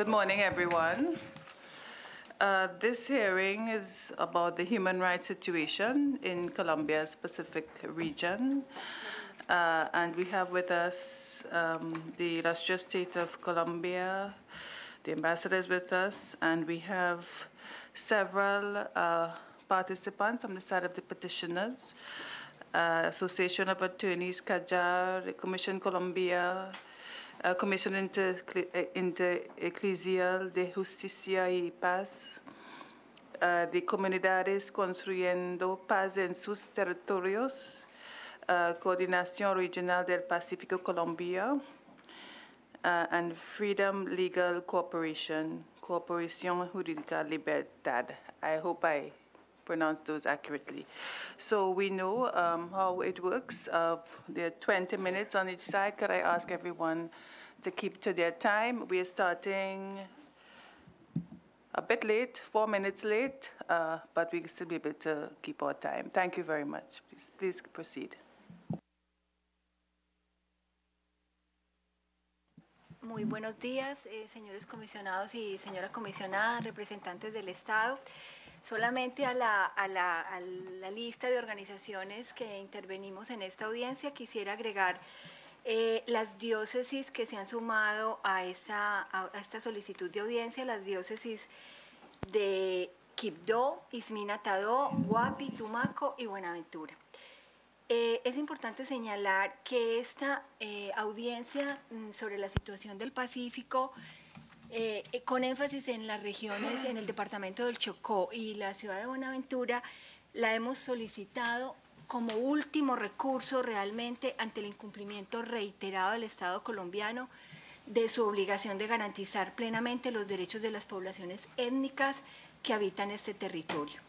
Good morning, everyone. Uh, this hearing is about the human rights situation in Colombia's Pacific region. Uh, and we have with us um, the illustrious state of Colombia, the ambassador is with us, and we have several uh, participants on the side of the petitioners, uh, Association of Attorneys, CAJAR, Commission Colombia, uh, Commission Inter, eh, Inter Ecclesial de Justicia y Paz, uh, de comunidades construyendo paz en sus territorios, uh, Coordinación Regional del Pacífico Colombia, and Freedom Legal Corporation, Corporación Jurídica Libertad. I hope I pronounce those accurately. So we know um, how it works. Uh, there are 20 minutes on each side. Could I ask everyone to keep to their time. We are starting a bit late, four minutes late, uh, but we will still be able to keep our time. Thank you very much. Please, please proceed. Muy buenos días, eh, señores comisionados y señora comisionada, representantes del Estado. Solamente a la, a, la, a la lista de organizaciones que intervenimos en esta audiencia quisiera agregar eh, las diócesis que se han sumado a, esta solicitud de audiencia, las diócesis de Quibdó, Ismina Tadó, Guapi, Tumaco y Buenaventura. Eh, es importante señalar que esta eh, audiencia mm, sobre la situación del Pacífico, con énfasis en las regiones, en el departamento del Chocó y la ciudad de Buenaventura, la hemos solicitado como último recurso realmente ante el incumplimiento reiterado del Estado colombiano de su obligación de garantizar plenamente los derechos de las poblaciones étnicas que habitan este territorio.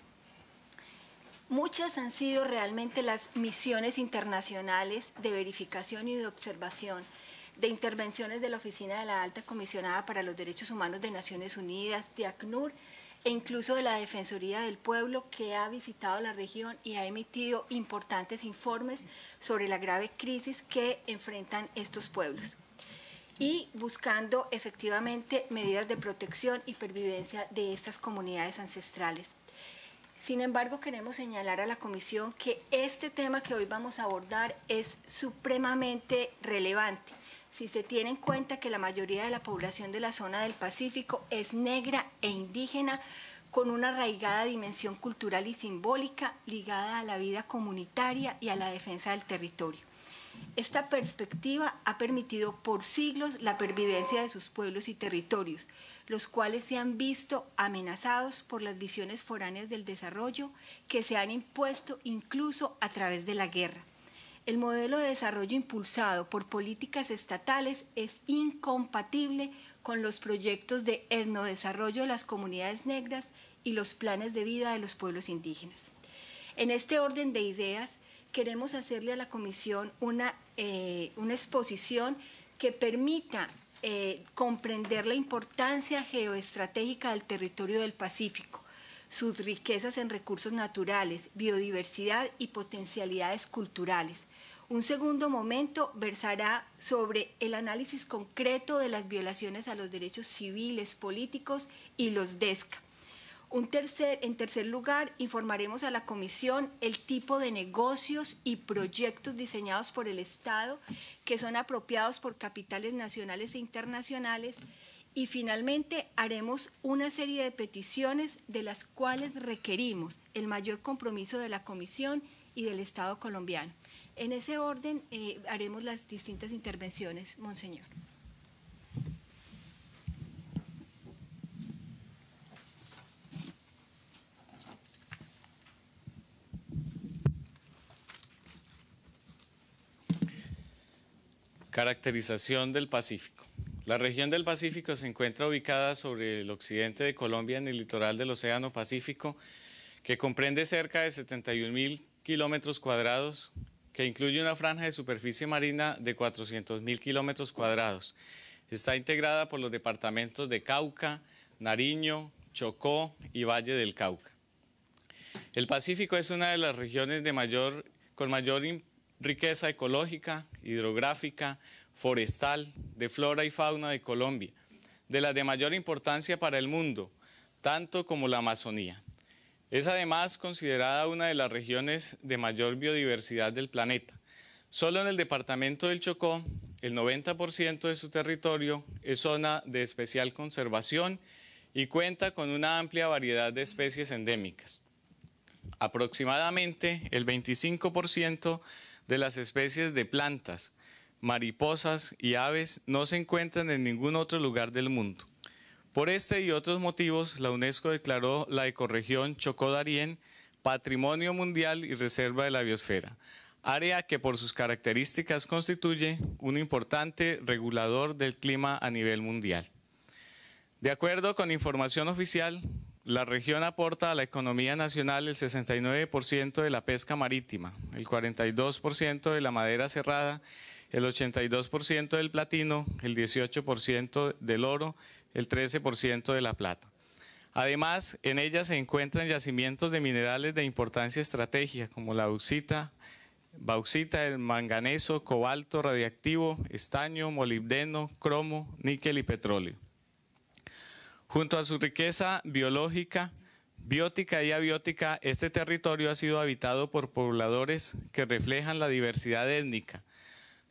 Muchas han sido realmente las misiones internacionales de verificación y de observación de intervenciones de la Oficina de la Alta Comisionada para los Derechos Humanos de Naciones Unidas, de ACNUR, e incluso de la Defensoría del Pueblo que ha visitado la región y ha emitido importantes informes sobre la grave crisis que enfrentan estos pueblos y buscando efectivamente medidas de protección y pervivencia de estas comunidades ancestrales. Sin embargo, queremos señalar a la Comisión que este tema que hoy vamos a abordar es supremamente relevante si se tiene en cuenta que la mayoría de la población de la zona del Pacífico es negra e indígena, con una arraigada dimensión cultural y simbólica ligada a la vida comunitaria y a la defensa del territorio. Esta perspectiva ha permitido por siglos la pervivencia de sus pueblos y territorios, los cuales se han visto amenazados por las visiones foráneas del desarrollo que se han impuesto incluso a través de la guerra. El modelo de desarrollo impulsado por políticas estatales es incompatible con los proyectos de etnodesarrollo de las comunidades negras y los planes de vida de los pueblos indígenas. En este orden de ideas, queremos hacerle a la Comisión una, eh, exposición que permita eh, comprender la importancia geoestratégica del territorio del Pacífico, sus riquezas en recursos naturales, biodiversidad y potencialidades culturales, un segundo momento versará sobre el análisis concreto de las violaciones a los derechos civiles, políticos y los DESCA. Un tercer, en tercer lugar, informaremos a la Comisión el tipo de negocios y proyectos diseñados por el Estado que son apropiados por capitales nacionales e internacionales. Y finalmente haremos una serie de peticiones de las cuales requerimos el mayor compromiso de la Comisión y del Estado colombiano. En ese orden eh, haremos las distintas intervenciones, Monseñor. Caracterización del Pacífico. La región del Pacífico se encuentra ubicada sobre el occidente de Colombia en el litoral del Océano Pacífico, que comprende cerca de 71 mil kilómetros cuadrados, que incluye una franja de superficie marina de 400.000 kilómetros cuadrados. Está integrada por los departamentos de Cauca, Nariño, Chocó y Valle del Cauca. El Pacífico es una de las regiones con mayor riqueza ecológica, hidrográfica, forestal, de flora y fauna de Colombia, de las de mayor importancia para el mundo, tanto como la Amazonía. Es además considerada una de las regiones de mayor biodiversidad del planeta. Solo en el departamento del Chocó, el 90% de su territorio es zona de especial conservación y cuenta con una amplia variedad de especies endémicas. Aproximadamente el 25% de las especies de plantas, mariposas y aves no se encuentran en ningún otro lugar del mundo. Por este y otros motivos, la UNESCO declaró la ecorregión Chocó Darién Patrimonio Mundial y Reserva de la Biosfera, área que por sus características constituye un importante regulador del clima a nivel mundial. De acuerdo con información oficial, la región aporta a la economía nacional el 69% de la pesca marítima, el 42% de la madera cerrada, el 82% del platino, el 18% del oro, el 13% de la plata. Además, en ella se encuentran yacimientos de minerales de importancia estratégica, como la bauxita, bauxita, el manganeso, cobalto radiactivo, estaño, molibdeno, cromo, níquel y petróleo. Junto a su riqueza biológica, biótica y abiótica, este territorio ha sido habitado por pobladores que reflejan la diversidad étnica,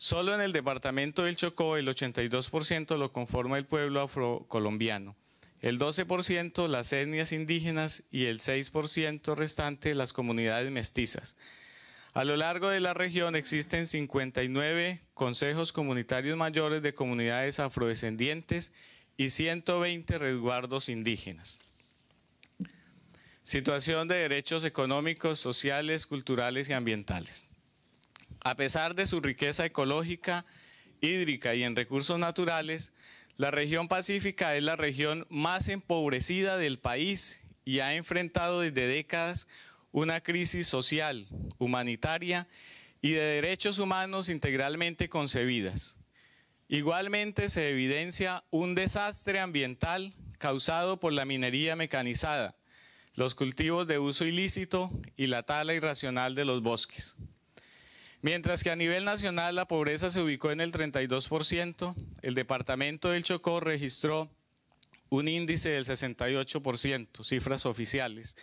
Solo en el departamento del Chocó el 82% lo conforma el pueblo afrocolombiano, el 12% las etnias indígenas y el 6% restante las comunidades mestizas. A lo largo de la región existen 59 consejos comunitarios mayores de comunidades afrodescendientes y 120 resguardos indígenas. Situación de derechos económicos, sociales, culturales y ambientales. A pesar de su riqueza ecológica, hídrica y en recursos naturales, la región pacífica es la región más empobrecida del país y ha enfrentado desde décadas una crisis social, humanitaria y de derechos humanos integralmente concebidas. Igualmente se evidencia un desastre ambiental causado por la minería mecanizada, los cultivos de uso ilícito y la tala irracional de los bosques. Mientras que a nivel nacional la pobreza se ubicó en el 32%, el departamento del Chocó registró un índice del 68%, cifras oficiales,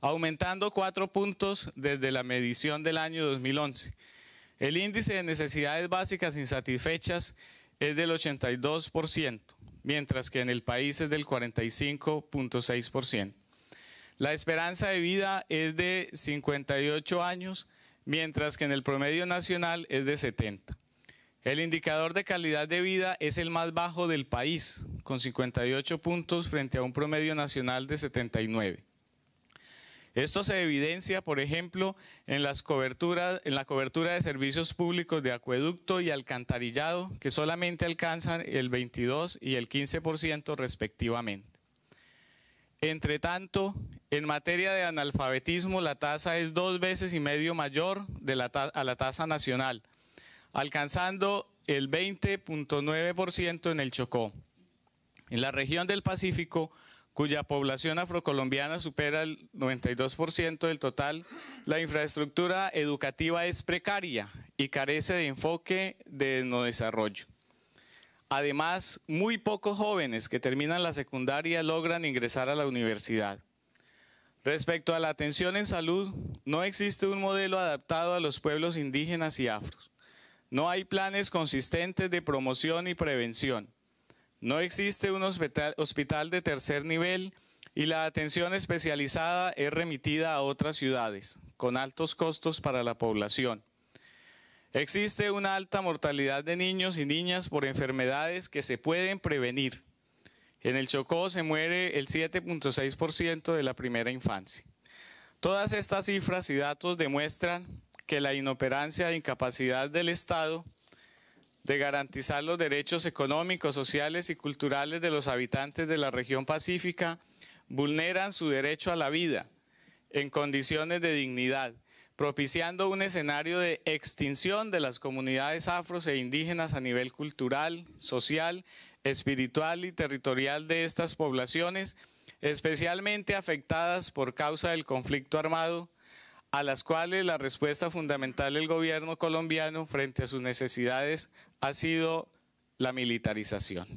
aumentando cuatro puntos desde la medición del año 2011. El índice de necesidades básicas insatisfechas es del 82%, mientras que en el país es del 45.6%. La esperanza de vida es de 58 años, mientras que en el promedio nacional es de 70. El indicador de calidad de vida es el más bajo del país, con 58 puntos frente a un promedio nacional de 79. Esto se evidencia, por ejemplo, en, las coberturas, en la cobertura de servicios públicos de acueducto y alcantarillado, que solamente alcanzan el 22 y el 15% respectivamente. Entre tanto, en materia de analfabetismo, la tasa es dos veces y medio mayor a la tasa nacional, alcanzando el 20.9% en el Chocó. En la región del Pacífico, cuya población afrocolombiana supera el 92% del total, la infraestructura educativa es precaria y carece de enfoque de no desarrollo. Además, muy pocos jóvenes que terminan la secundaria logran ingresar a la universidad. Respecto a la atención en salud, no existe un modelo adaptado a los pueblos indígenas y afros. No hay planes consistentes de promoción y prevención. No existe un hospital de tercer nivel y la atención especializada es remitida a otras ciudades, con altos costos para la población. Existe una alta mortalidad de niños y niñas por enfermedades que se pueden prevenir en el Chocó se muere el 7.6% de la primera infancia. Todas estas cifras y datos demuestran que la inoperancia e incapacidad del Estado de garantizar los derechos económicos, sociales y culturales de los habitantes de la región pacífica vulneran su derecho a la vida en condiciones de dignidad, propiciando un escenario de extinción de las comunidades afros e indígenas a nivel cultural, social espiritual y territorial de estas poblaciones, especialmente afectadas por causa del conflicto armado, a las cuales la respuesta fundamental del gobierno colombiano frente a sus necesidades ha sido la militarización.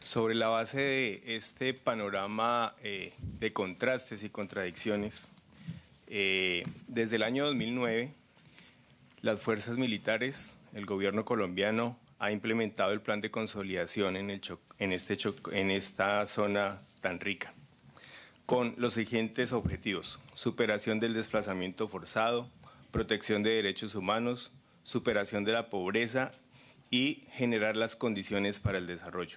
Sobre la base de este panorama eh, de contrastes y contradicciones, eh, desde el año 2009 las fuerzas militares, el gobierno colombiano ha implementado el plan de consolidación este en, esta zona tan rica, con los siguientes objetivos, superación del desplazamiento forzado, protección de derechos humanos, superación de la pobreza y generar las condiciones para el desarrollo.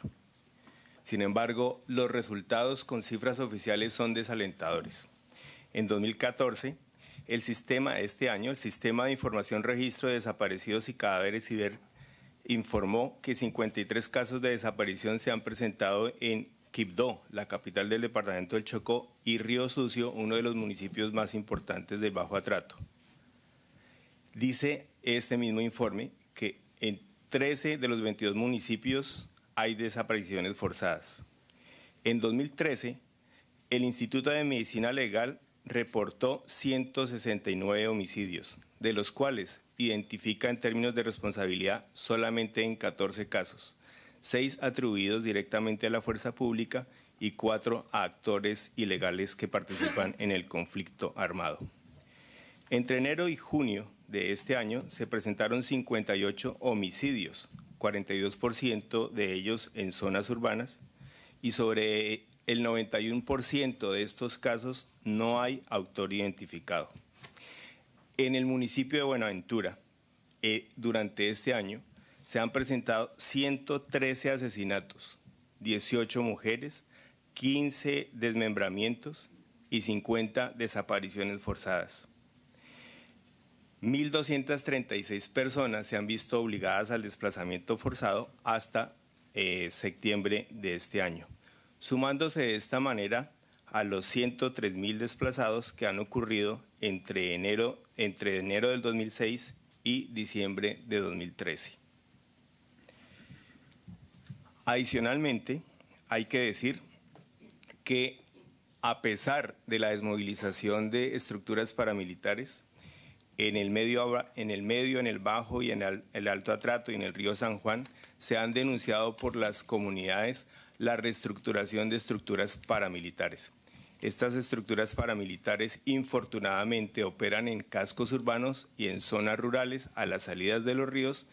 Sin embargo, los resultados con cifras oficiales son desalentadores. En 2014, el sistema, este año, el Sistema de Información Registro de Desaparecidos y Cadáveres informó que 53 casos de desaparición se han presentado en Quibdó, la capital del departamento del Chocó, y Río Sucio, uno de los municipios más importantes de Bajo Atrato. Dice este mismo informe que en 13 de los 22 municipios hay desapariciones forzadas. En 2013, el Instituto de Medicina Legal reportó 169 homicidios, de los cuales identifica en términos de responsabilidad solamente en 14 casos, 6 atribuidos directamente a la fuerza pública y 4 a actores ilegales que participan en el conflicto armado. Entre enero y junio de este año se presentaron 58 homicidios, 42% de ellos en zonas urbanas, y sobre el 91% de estos casos no hay autor identificado. En el municipio de Buenaventura, eh, durante este año, se han presentado 113 asesinatos, 18 mujeres, 15 desmembramientos y 50 desapariciones forzadas. 1.236 personas se han visto obligadas al desplazamiento forzado hasta eh, septiembre de este año, sumándose de esta manera a los 103 mil desplazados que han ocurrido entre enero, entre enero del 2006 y diciembre de 2013. Adicionalmente, hay que decir que a pesar de la desmovilización de estructuras paramilitares, en el medio, en el, medio, en el bajo y en el alto atrato y en el río San Juan se han denunciado por las comunidades la reestructuración de estructuras paramilitares. Estas estructuras paramilitares infortunadamente operan en cascos urbanos y en zonas rurales a las salidas de los ríos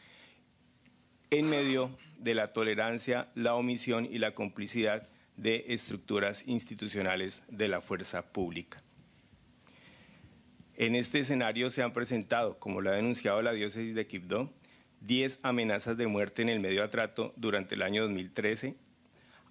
en medio de la tolerancia, la omisión y la complicidad de estructuras institucionales de la fuerza pública. En este escenario se han presentado, como lo ha denunciado la diócesis de Quibdó, 10 amenazas de muerte en el medio atrato durante el año 2013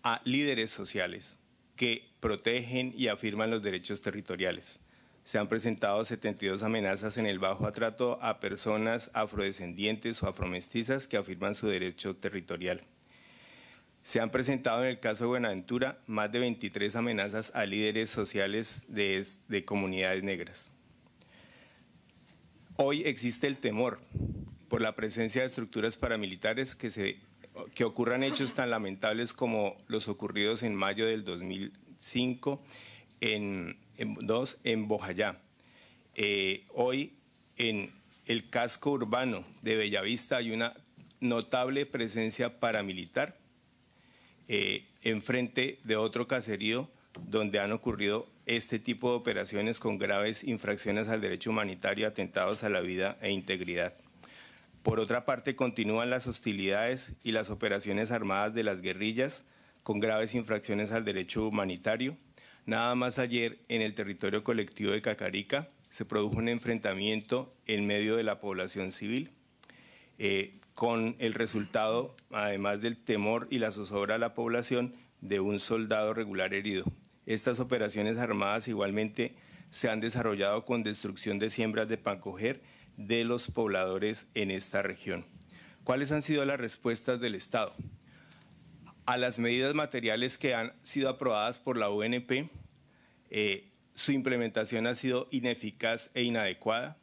a líderes sociales, que protegen y afirman los derechos territoriales. Se han presentado 72 amenazas en el bajo atrato a personas afrodescendientes o afromestizas que afirman su derecho territorial. Se han presentado en el caso de Buenaventura más de 23 amenazas a líderes sociales de, de comunidades negras. Hoy existe el temor por la presencia de estructuras paramilitares que se que ocurran hechos tan lamentables como los ocurridos en mayo del 2005 en, en, en Bojayá. Eh, hoy en el casco urbano de Bellavista hay una notable presencia paramilitar eh, enfrente de otro caserío donde han ocurrido este tipo de operaciones con graves infracciones al derecho humanitario, atentados a la vida e integridad. Por otra parte, continúan las hostilidades y las operaciones armadas de las guerrillas con graves infracciones al derecho humanitario. Nada más ayer, en el territorio colectivo de Cacarica, se produjo un enfrentamiento en medio de la población civil, eh, con el resultado, además del temor y la zozobra a la población, de un soldado regular herido. Estas operaciones armadas igualmente se han desarrollado con destrucción de siembras de pancoger de los pobladores en esta región. ¿Cuáles han sido las respuestas del Estado? A las medidas materiales que han sido aprobadas por la UNP, eh, su implementación ha sido ineficaz e inadecuada.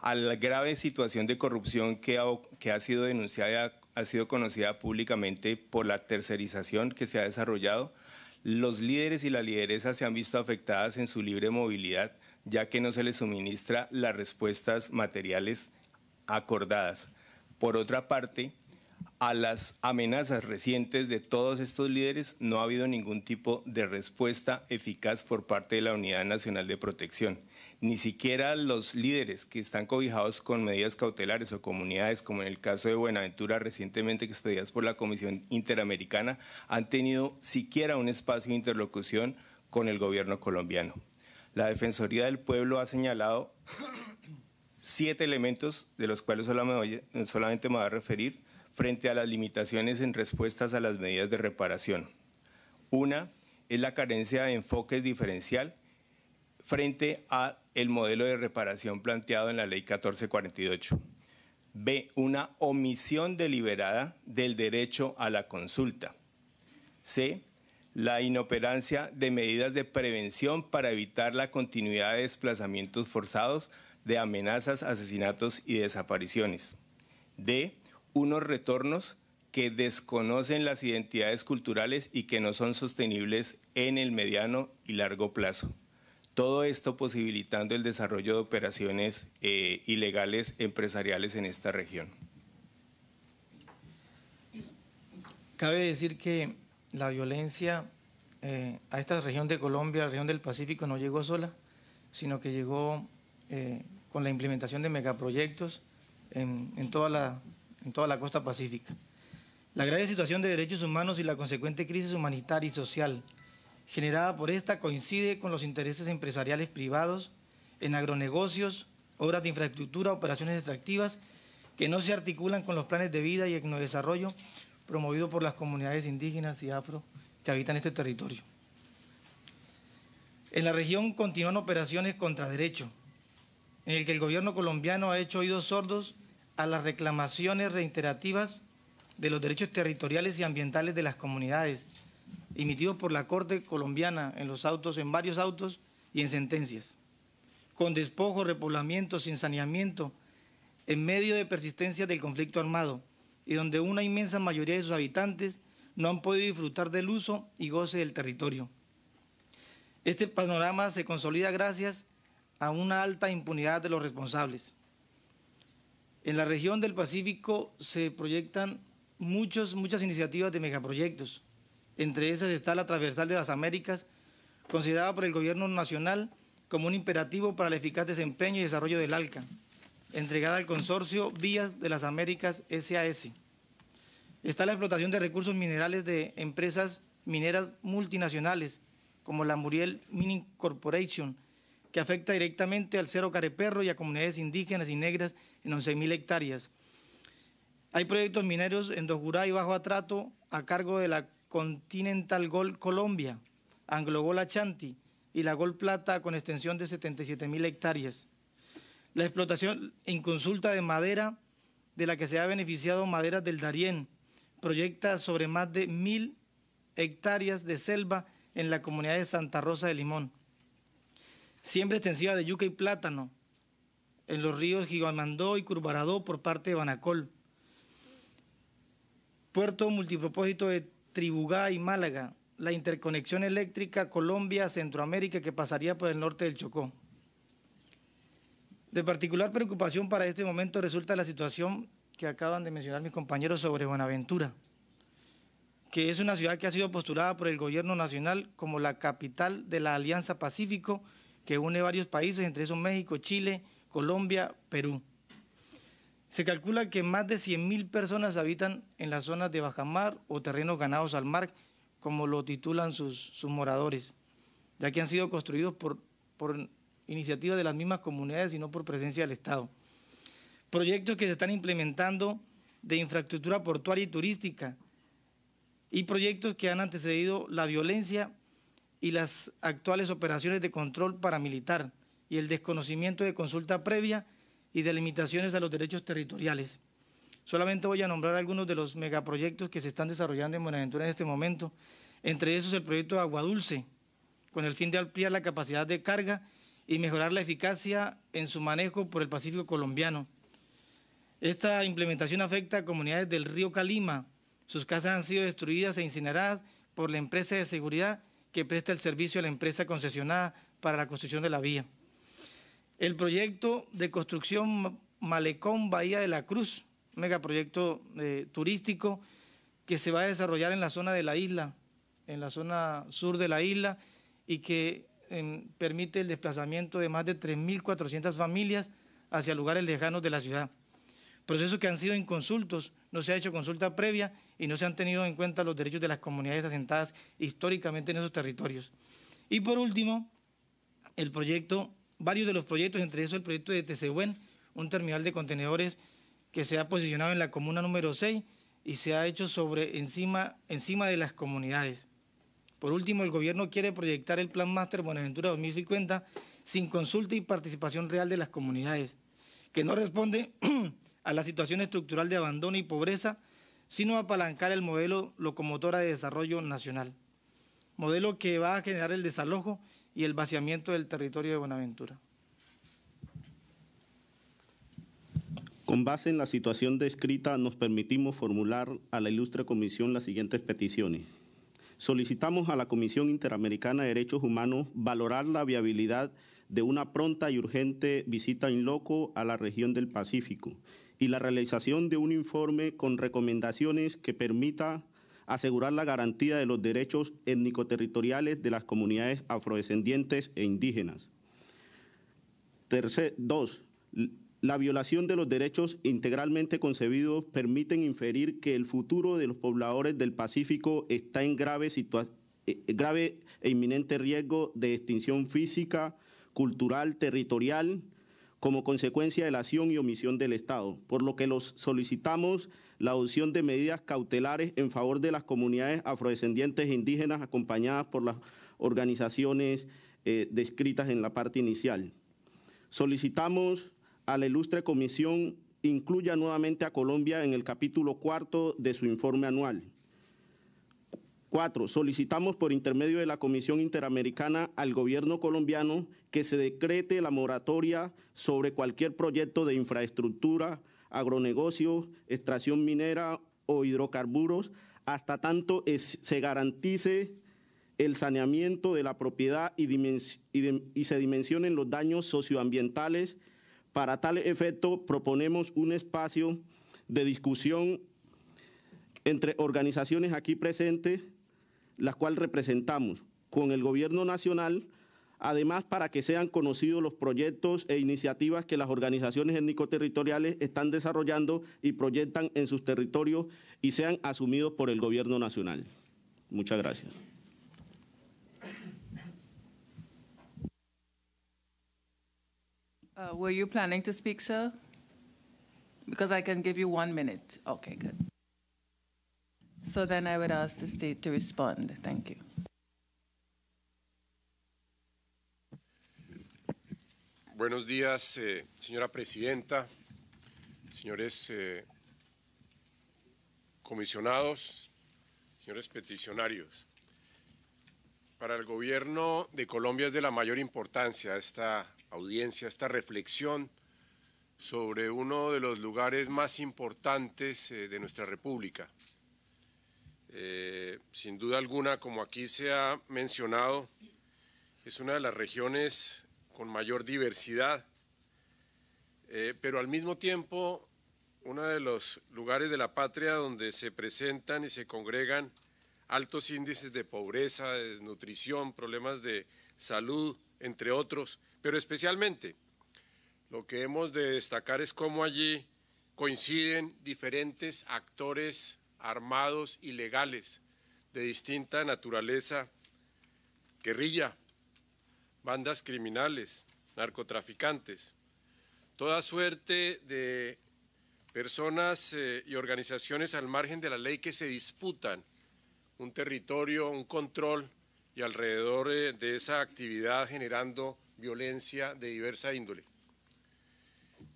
A la grave situación de corrupción que ha, sido denunciada, ha sido conocida públicamente por la tercerización que se ha desarrollado, los líderes y la lideresa se han visto afectadas en su libre movilidad ya que no se les suministra las respuestas materiales acordadas. Por otra parte, a las amenazas recientes de todos estos líderes no ha habido ningún tipo de respuesta eficaz por parte de la Unidad Nacional de Protección. Ni siquiera los líderes que están cobijados con medidas cautelares o comunidades, como en el caso de Buenaventura recientemente expedidas por la Comisión Interamericana, han tenido siquiera un espacio de interlocución con el gobierno colombiano la Defensoría del Pueblo ha señalado siete elementos, de los cuales solamente me voy a referir, frente a las limitaciones en respuestas a las medidas de reparación. Una es la carencia de enfoque diferencial frente a el modelo de reparación planteado en la Ley 1448. B. Una omisión deliberada del derecho a la consulta. C la inoperancia de medidas de prevención para evitar la continuidad de desplazamientos forzados, de amenazas, asesinatos y desapariciones. de Unos retornos que desconocen las identidades culturales y que no son sostenibles en el mediano y largo plazo. Todo esto posibilitando el desarrollo de operaciones eh, ilegales empresariales en esta región. Cabe decir que la violencia eh, a esta región de Colombia, la región del Pacífico, no llegó sola, sino que llegó eh, con la implementación de megaproyectos en, toda la, costa pacífica. La grave situación de derechos humanos y la consecuente crisis humanitaria y social generada por esta coincide con los intereses empresariales privados en agronegocios, obras de infraestructura, operaciones extractivas que no se articulan con los planes de vida y etnodesarrollo desarrollo promovido por las comunidades indígenas y afro que habitan este territorio. En la región continúan operaciones contra derecho, en el que el gobierno colombiano ha hecho oídos sordos a las reclamaciones reiterativas de los derechos territoriales y ambientales de las comunidades, emitidos por la Corte colombiana en los autos, en varios autos y en sentencias, con despojo, repoblamiento, sin saneamiento, en medio de persistencia del conflicto armado, y donde una inmensa mayoría de sus habitantes no han podido disfrutar del uso y goce del territorio. Este panorama se consolida gracias a una alta impunidad de los responsables. En la región del Pacífico se proyectan muchos, muchas iniciativas de megaproyectos. Entre esas está la Transversal de las Américas, considerada por el Gobierno Nacional como un imperativo para el eficaz desempeño y desarrollo del ALCA entregada al consorcio Vías de las Américas SAS. Está la explotación de recursos minerales de empresas mineras multinacionales, como la Muriel Mining Corporation, que afecta directamente al Cerro Careperro y a comunidades indígenas y negras en 11.000 hectáreas. Hay proyectos mineros en Dos y Bajo Atrato a cargo de la Continental Gold Colombia, Anglo Gold Achanti y la Gold Plata con extensión de 77.000 hectáreas. La explotación en consulta de madera, de la que se ha beneficiado Madera del Darién, proyecta sobre más de mil hectáreas de selva en la comunidad de Santa Rosa de Limón. Siembra extensiva de yuca y plátano en los ríos Gigamandó y Curbaradó por parte de Banacol. Puerto multipropósito de Tribugá y Málaga, la interconexión eléctrica Colombia-Centroamérica que pasaría por el norte del Chocó. De particular preocupación para este momento resulta la situación que acaban de mencionar mis compañeros sobre Buenaventura, que es una ciudad que ha sido postulada por el gobierno nacional como la capital de la Alianza Pacífico, que une varios países, entre esos México, Chile, Colombia, Perú. Se calcula que más de 100.000 personas habitan en las zonas de bajamar o terrenos ganados al mar, como lo titulan sus, sus moradores, ya que han sido construidos por, por iniciativa de las mismas comunidades, sino por presencia del Estado. Proyectos que se están implementando de infraestructura portuaria y turística y proyectos que han antecedido la violencia y las actuales operaciones de control paramilitar y el desconocimiento de consulta previa y de limitaciones a los derechos territoriales. Solamente voy a nombrar algunos de los megaproyectos que se están desarrollando en Buenaventura en este momento, entre esos el proyecto Agua Dulce, con el fin de ampliar la capacidad de carga y mejorar la eficacia en su manejo por el Pacífico colombiano. Esta implementación afecta a comunidades del río Calima. Sus casas han sido destruidas e incineradas por la empresa de seguridad que presta el servicio a la empresa concesionada para la construcción de la vía. El proyecto de construcción Malecón Bahía de la Cruz, un megaproyecto eh, turístico que se va a desarrollar en la zona de la isla, en la zona sur de la isla, y que permite el desplazamiento de más de 3.400 familias hacia lugares lejanos de la ciudad. Procesos que han sido inconsultos, no se ha hecho consulta previa y no se han tenido en cuenta los derechos de las comunidades asentadas históricamente en esos territorios. Y por último, el proyecto, varios de los proyectos, entre esos el proyecto de Tesehuen, un terminal de contenedores que se ha posicionado en la comuna número 6 y se ha hecho sobre encima, encima de las comunidades. Por último, el gobierno quiere proyectar el Plan Máster Buenaventura 2050 sin consulta y participación real de las comunidades, que no responde a la situación estructural de abandono y pobreza, sino apalancar el modelo locomotora de desarrollo nacional, modelo que va a generar el desalojo y el vaciamiento del territorio de Buenaventura. Con base en la situación descrita, nos permitimos formular a la ilustre comisión las siguientes peticiones solicitamos a la Comisión Interamericana de Derechos Humanos valorar la viabilidad de una pronta y urgente visita in loco a la región del Pacífico y la realización de un informe con recomendaciones que permita asegurar la garantía de los derechos étnico-territoriales de las comunidades afrodescendientes e indígenas. Tercer, dos, la violación de los derechos integralmente concebidos permiten inferir que el futuro de los pobladores del Pacífico está en grave, eh, eh, grave e inminente riesgo de extinción física, cultural, territorial, como consecuencia de la acción y omisión del Estado, por lo que los solicitamos la adopción de medidas cautelares en favor de las comunidades afrodescendientes e indígenas acompañadas por las organizaciones eh, descritas en la parte inicial. Solicitamos a la ilustre comisión incluya nuevamente a Colombia en el capítulo cuarto de su informe anual. Cuatro, solicitamos por intermedio de la Comisión Interamericana al gobierno colombiano que se decrete la moratoria sobre cualquier proyecto de infraestructura, agronegocio extracción minera o hidrocarburos hasta tanto se garantice el saneamiento de la propiedad y, y se dimensionen los daños socioambientales para tal efecto, proponemos un espacio de discusión entre organizaciones aquí presentes, las cuales representamos, con el gobierno nacional, además para que sean conocidos los proyectos e iniciativas que las organizaciones étnico-territoriales están desarrollando y proyectan en sus territorios y sean asumidos por el gobierno nacional. Muchas gracias. Uh, were you planning to speak, sir? Because I can give you one minute. Okay, good. So then I would ask the state to respond. Thank you. Buenos días, eh, señora presidenta, señores eh, comisionados, señores peticionarios. Para el gobierno de Colombia es de la mayor importancia esta audiencia esta reflexión sobre uno de los lugares más importantes eh, de nuestra República. Eh, sin duda alguna, como aquí se ha mencionado, es una de las regiones con mayor diversidad, eh, pero al mismo tiempo uno de los lugares de la patria donde se presentan y se congregan altos índices de pobreza, desnutrición, problemas de salud, entre otros, pero especialmente lo que hemos de destacar es cómo allí coinciden diferentes actores armados y legales de distinta naturaleza, guerrilla, bandas criminales, narcotraficantes, toda suerte de personas eh, y organizaciones al margen de la ley que se disputan un territorio, un control y alrededor eh, de esa actividad generando violencia de diversa índole.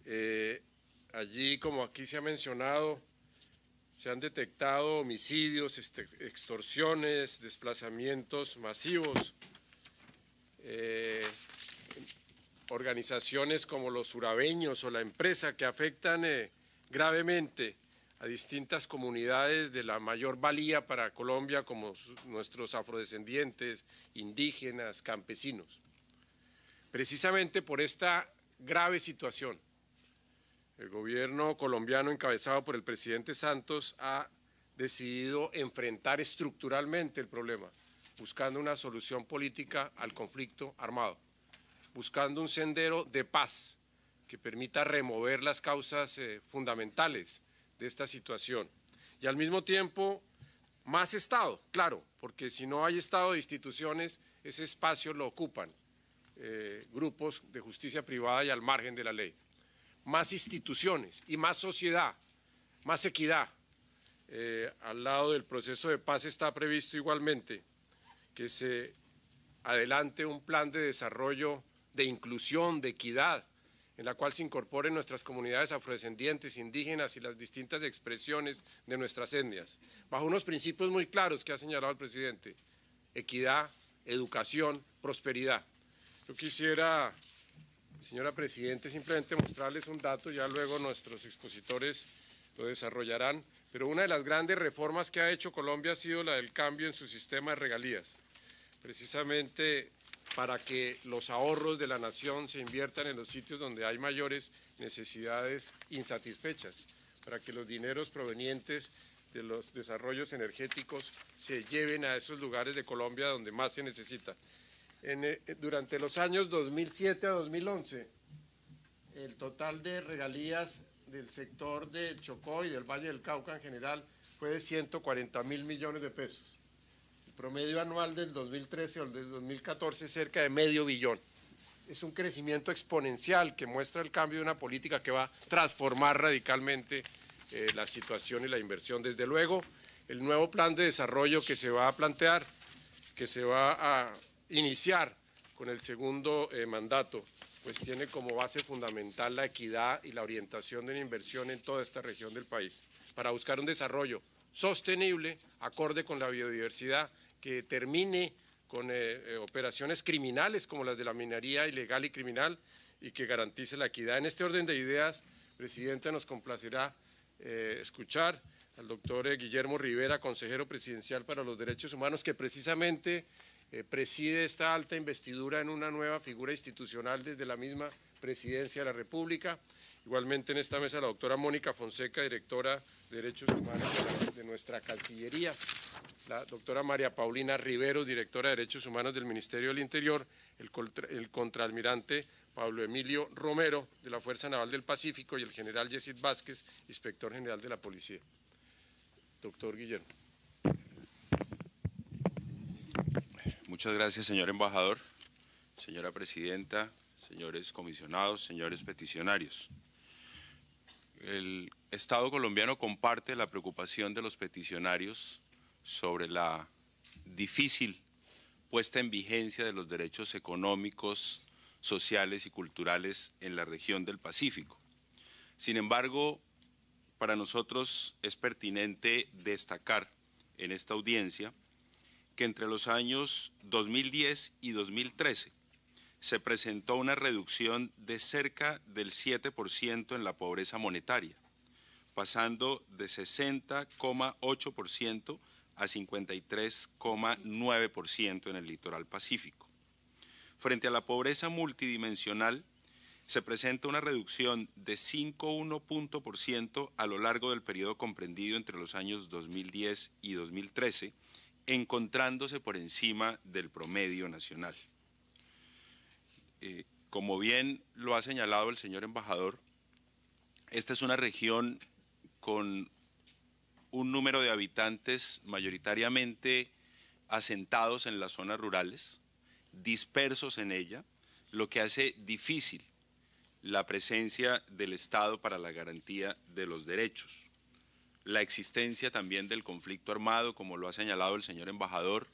Eh, allí, como aquí se ha mencionado, se han detectado homicidios, este, extorsiones, desplazamientos masivos. Eh, organizaciones como los urabeños o la empresa que afectan eh, gravemente a distintas comunidades de la mayor valía para Colombia, como nuestros afrodescendientes, indígenas, campesinos precisamente por esta grave situación. El gobierno colombiano encabezado por el presidente Santos ha decidido enfrentar estructuralmente el problema, buscando una solución política al conflicto armado, buscando un sendero de paz que permita remover las causas eh, fundamentales de esta situación. Y al mismo tiempo, más Estado, claro, porque si no hay Estado de instituciones, ese espacio lo ocupan eh, grupos de justicia privada y al margen de la ley. Más instituciones y más sociedad, más equidad. Eh, al lado del proceso de paz está previsto igualmente que se adelante un plan de desarrollo, de inclusión, de equidad, en la cual se incorporen nuestras comunidades afrodescendientes, indígenas y las distintas expresiones de nuestras etnias, bajo unos principios muy claros que ha señalado el presidente, equidad, educación, prosperidad. Yo quisiera, señora Presidente, simplemente mostrarles un dato, ya luego nuestros expositores lo desarrollarán, pero una de las grandes reformas que ha hecho Colombia ha sido la del cambio en su sistema de regalías, precisamente para que los ahorros de la nación se inviertan en los sitios donde hay mayores necesidades insatisfechas, para que los dineros provenientes de los desarrollos energéticos se lleven a esos lugares de Colombia donde más se necesita. Eh, durante los años 2007 a 2011, el total de regalías del sector de Chocó y del Valle del Cauca en general fue de 140 mil millones de pesos. El promedio anual del 2013 al del 2014 es cerca de medio billón. Es un crecimiento exponencial que muestra el cambio de una política que va a transformar radicalmente eh, la situación y la inversión. Desde luego, el nuevo plan de desarrollo que se va a plantear, que se va a iniciar con el segundo eh, mandato, pues tiene como base fundamental la equidad y la orientación de la inversión en toda esta región del país, para buscar un desarrollo sostenible, acorde con la biodiversidad, que termine con eh, eh, operaciones criminales como las de la minería ilegal y criminal y que garantice la equidad. En este orden de ideas, Presidenta, nos complacerá escuchar al doctor Guillermo Rivera, consejero presidencial para los derechos humanos, que precisamente eh, preside esta alta investidura en una nueva figura institucional desde la misma Presidencia de la República. Igualmente en esta mesa la doctora Mónica Fonseca, directora de Derechos Humanos de, nuestra Cancillería, la doctora María Paulina Rivero, directora de Derechos Humanos del Ministerio del Interior, el, contraadmirante contraalmirante Pablo Emilio Romero de la Fuerza Naval del Pacífico y el general Yesid Vázquez, inspector general de la Policía. Doctor Guillermo. Muchas gracias, señor embajador, señora presidenta, señores comisionados, señores peticionarios. El Estado colombiano comparte la preocupación de los peticionarios sobre la difícil puesta en vigencia de los derechos económicos, sociales y culturales en la región del Pacífico. Sin embargo, para nosotros es pertinente destacar en esta audiencia que entre los años 2010 y 2013 se presentó una reducción de cerca del 7% en la pobreza monetaria, pasando de 60,8% a 53,9% en el litoral pacífico. Frente a la pobreza multidimensional, se presenta una reducción de 5,1% a lo largo del periodo comprendido entre los años 2010 y 2013, encontrándose por encima del promedio nacional. Eh, como bien lo ha señalado el señor embajador, esta es una región con un número de habitantes mayoritariamente asentados en las zonas rurales, dispersos en ella, lo que hace difícil la presencia del Estado para la garantía de los derechos la existencia también del conflicto armado, como lo ha señalado el señor embajador,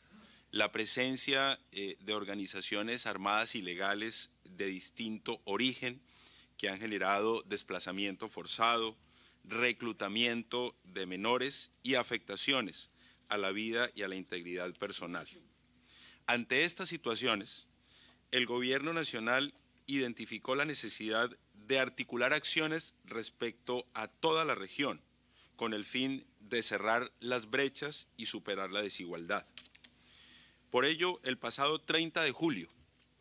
la presencia eh, de organizaciones armadas ilegales de distinto origen que han generado desplazamiento forzado, reclutamiento de menores y afectaciones a la vida y a la integridad personal. Ante estas situaciones, el Gobierno Nacional identificó la necesidad de articular acciones respecto a toda la región con el fin de cerrar las brechas y superar la desigualdad. Por ello, el pasado 30 de julio,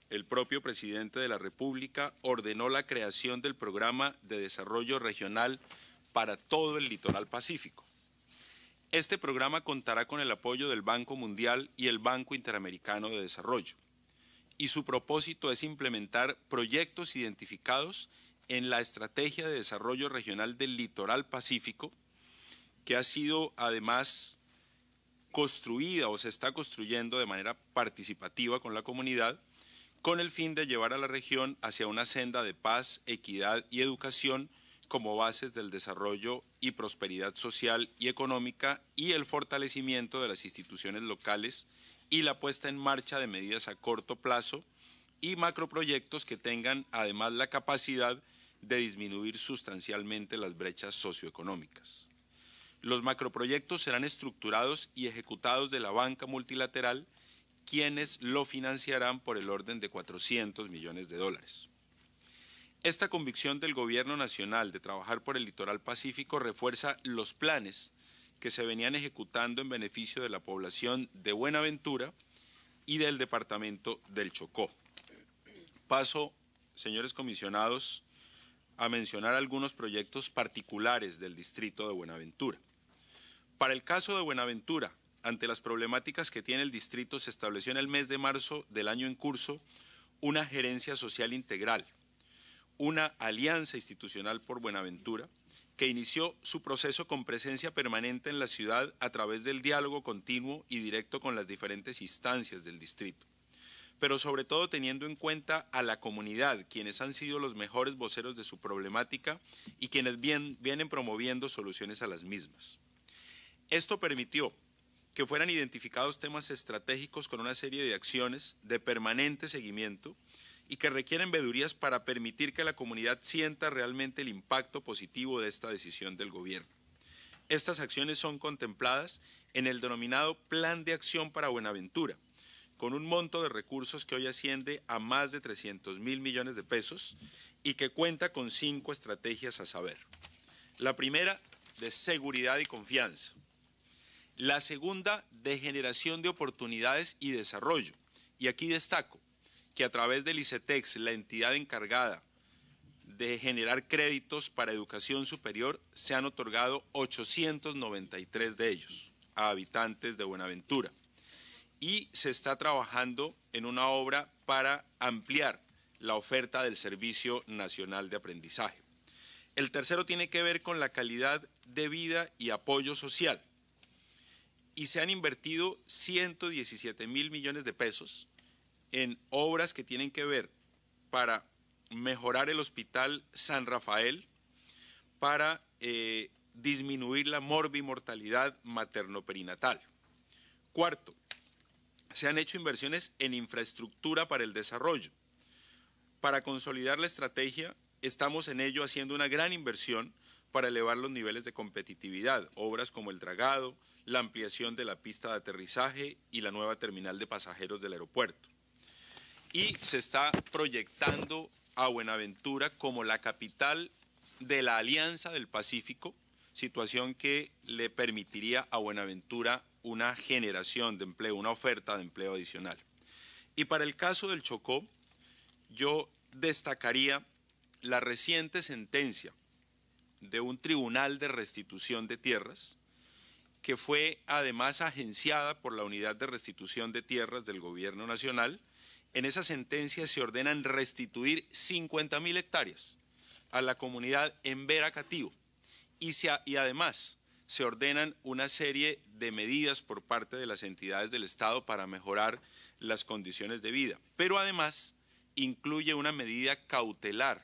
el propio presidente de la República ordenó la creación del Programa de Desarrollo Regional para todo el litoral pacífico. Este programa contará con el apoyo del Banco Mundial y el Banco Interamericano de Desarrollo, y su propósito es implementar proyectos identificados en la Estrategia de Desarrollo Regional del Litoral Pacífico que ha sido además construida o se está construyendo de manera participativa con la comunidad, con el fin de llevar a la región hacia una senda de paz, equidad y educación como bases del desarrollo y prosperidad social y económica y el fortalecimiento de las instituciones locales y la puesta en marcha de medidas a corto plazo y macroproyectos que tengan además la capacidad de disminuir sustancialmente las brechas socioeconómicas. Los macroproyectos serán estructurados y ejecutados de la banca multilateral, quienes lo financiarán por el orden de 400 millones de dólares. Esta convicción del Gobierno Nacional de trabajar por el litoral pacífico refuerza los planes que se venían ejecutando en beneficio de la población de Buenaventura y del departamento del Chocó. Paso, señores comisionados, a mencionar algunos proyectos particulares del distrito de Buenaventura. Para el caso de Buenaventura, ante las problemáticas que tiene el distrito, se estableció en el mes de marzo del año en curso una gerencia social integral, una alianza institucional por Buenaventura, que inició su proceso con presencia permanente en la ciudad a través del diálogo continuo y directo con las diferentes instancias del distrito, pero sobre todo teniendo en cuenta a la comunidad, quienes han sido los mejores voceros de su problemática y quienes vienen promoviendo soluciones a las mismas. Esto permitió que fueran identificados temas estratégicos con una serie de acciones de permanente seguimiento y que requieren vedurías para permitir que la comunidad sienta realmente el impacto positivo de esta decisión del gobierno. Estas acciones son contempladas en el denominado Plan de Acción para Buenaventura, con un monto de recursos que hoy asciende a más de 300 mil millones de pesos y que cuenta con cinco estrategias a saber. La primera, de seguridad y confianza. La segunda, de generación de oportunidades y desarrollo. Y aquí destaco que a través del ICETEX, la entidad encargada de generar créditos para educación superior, se han otorgado 893 de ellos a habitantes de Buenaventura. Y se está trabajando en una obra para ampliar la oferta del Servicio Nacional de Aprendizaje. El tercero tiene que ver con la calidad de vida y apoyo social y se han invertido 117 mil millones de pesos en obras que tienen que ver para mejorar el hospital San Rafael, para eh, disminuir la morbimortalidad materno-perinatal. Cuarto, se han hecho inversiones en infraestructura para el desarrollo. Para consolidar la estrategia, estamos en ello haciendo una gran inversión para elevar los niveles de competitividad, obras como el dragado, la ampliación de la pista de aterrizaje y la nueva terminal de pasajeros del aeropuerto. Y se está proyectando a Buenaventura como la capital de la Alianza del Pacífico, situación que le permitiría a Buenaventura una generación de empleo, una oferta de empleo adicional. Y para el caso del Chocó, yo destacaría la reciente sentencia de un tribunal de restitución de tierras que fue además agenciada por la Unidad de Restitución de Tierras del Gobierno Nacional. En esa sentencia se ordenan restituir 50.000 hectáreas a la comunidad en Veracativo y, y además se ordenan una serie de medidas por parte de las entidades del Estado para mejorar las condiciones de vida. Pero además incluye una medida cautelar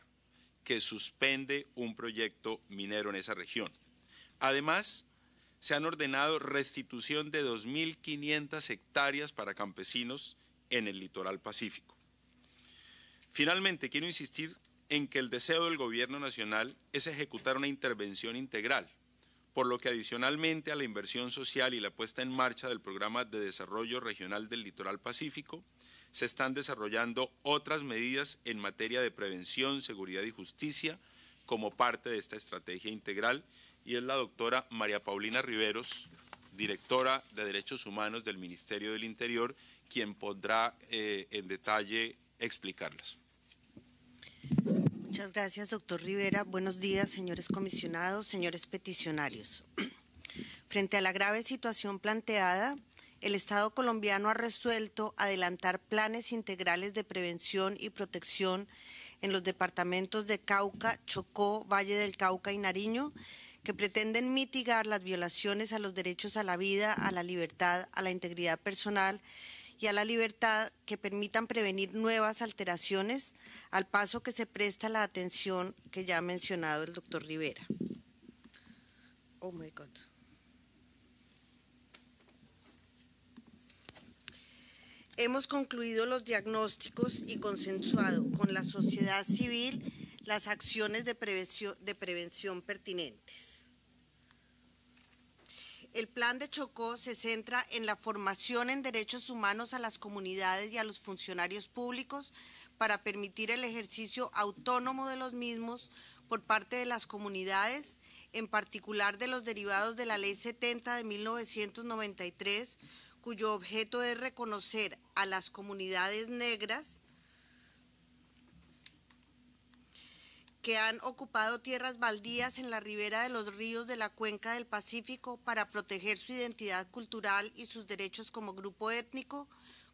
que suspende un proyecto minero en esa región. Además, se han ordenado restitución de 2.500 hectáreas para campesinos en el litoral pacífico. Finalmente, quiero insistir en que el deseo del Gobierno Nacional es ejecutar una intervención integral, por lo que adicionalmente a la inversión social y la puesta en marcha del Programa de Desarrollo Regional del Litoral Pacífico, se están desarrollando otras medidas en materia de prevención, seguridad y justicia como parte de esta estrategia integral y es la doctora María Paulina Riveros, directora de Derechos Humanos del Ministerio del Interior, quien podrá eh, en detalle explicarlas. Muchas gracias, doctor Rivera. Buenos días, señores comisionados, señores peticionarios. Frente a la grave situación planteada, el Estado colombiano ha resuelto adelantar planes integrales de prevención y protección en los departamentos de Cauca, Chocó, Valle del Cauca y Nariño que pretenden mitigar las violaciones a los derechos a la vida, a la libertad, a la integridad personal y a la libertad que permitan prevenir nuevas alteraciones al paso que se presta la atención que ya ha mencionado el doctor Rivera. Oh Hemos concluido los diagnósticos y consensuado con la sociedad civil las acciones de prevención pertinentes el plan de Chocó se centra en la formación en derechos humanos a las comunidades y a los funcionarios públicos para permitir el ejercicio autónomo de los mismos por parte de las comunidades, en particular de los derivados de la Ley 70 de 1993, cuyo objeto es reconocer a las comunidades negras que han ocupado tierras baldías en la ribera de los ríos de la cuenca del Pacífico para proteger su identidad cultural y sus derechos como grupo étnico,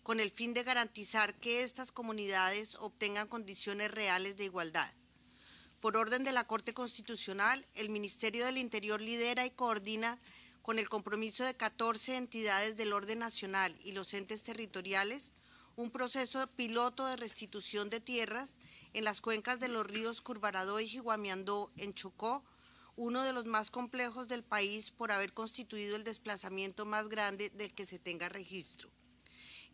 con el fin de garantizar que estas comunidades obtengan condiciones reales de igualdad. Por orden de la Corte Constitucional, el Ministerio del Interior lidera y coordina con el compromiso de 14 entidades del orden nacional y los entes territoriales un proceso piloto de restitución de tierras en las cuencas de los ríos Curvaradó y Jiguamiandó, en Chocó, uno de los más complejos del país por haber constituido el desplazamiento más grande del que se tenga registro.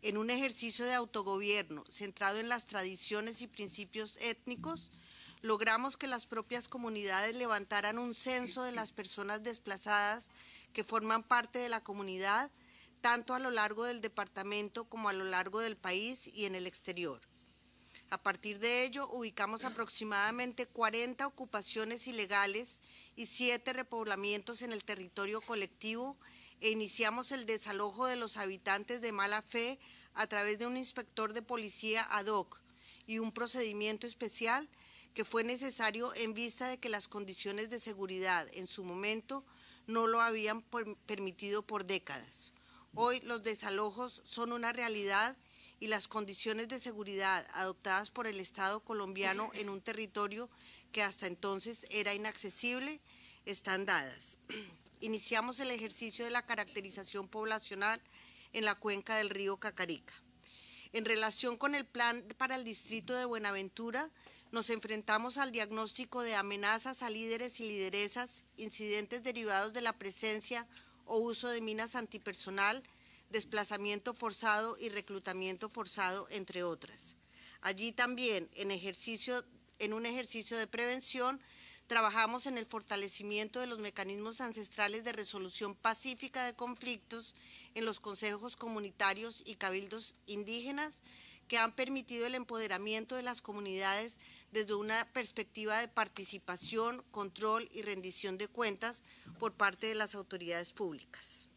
En un ejercicio de autogobierno centrado en las tradiciones y principios étnicos, logramos que las propias comunidades levantaran un censo de las personas desplazadas que forman parte de la comunidad, tanto a lo largo del departamento como a lo largo del país y en el exterior. A partir de ello, ubicamos aproximadamente 40 ocupaciones ilegales y 7 repoblamientos en el territorio colectivo e iniciamos el desalojo de los habitantes de mala fe a través de un inspector de policía ad hoc y un procedimiento especial que fue necesario en vista de que las condiciones de seguridad en su momento no lo habían permitido por décadas. Hoy los desalojos son una realidad y las condiciones de seguridad adoptadas por el Estado colombiano en un territorio que hasta entonces era inaccesible están dadas. Iniciamos el ejercicio de la caracterización poblacional en la cuenca del río Cacarica. En relación con el plan para el distrito de Buenaventura, nos enfrentamos al diagnóstico de amenazas a líderes y lideresas, incidentes derivados de la presencia o uso de minas antipersonal, desplazamiento forzado y reclutamiento forzado, entre otras. Allí también, en, un ejercicio de prevención, trabajamos en el fortalecimiento de los mecanismos ancestrales de resolución pacífica de conflictos en los consejos comunitarios y cabildos indígenas que han permitido el empoderamiento de las comunidades desde una perspectiva de participación, control y rendición de cuentas por parte de las autoridades públicas.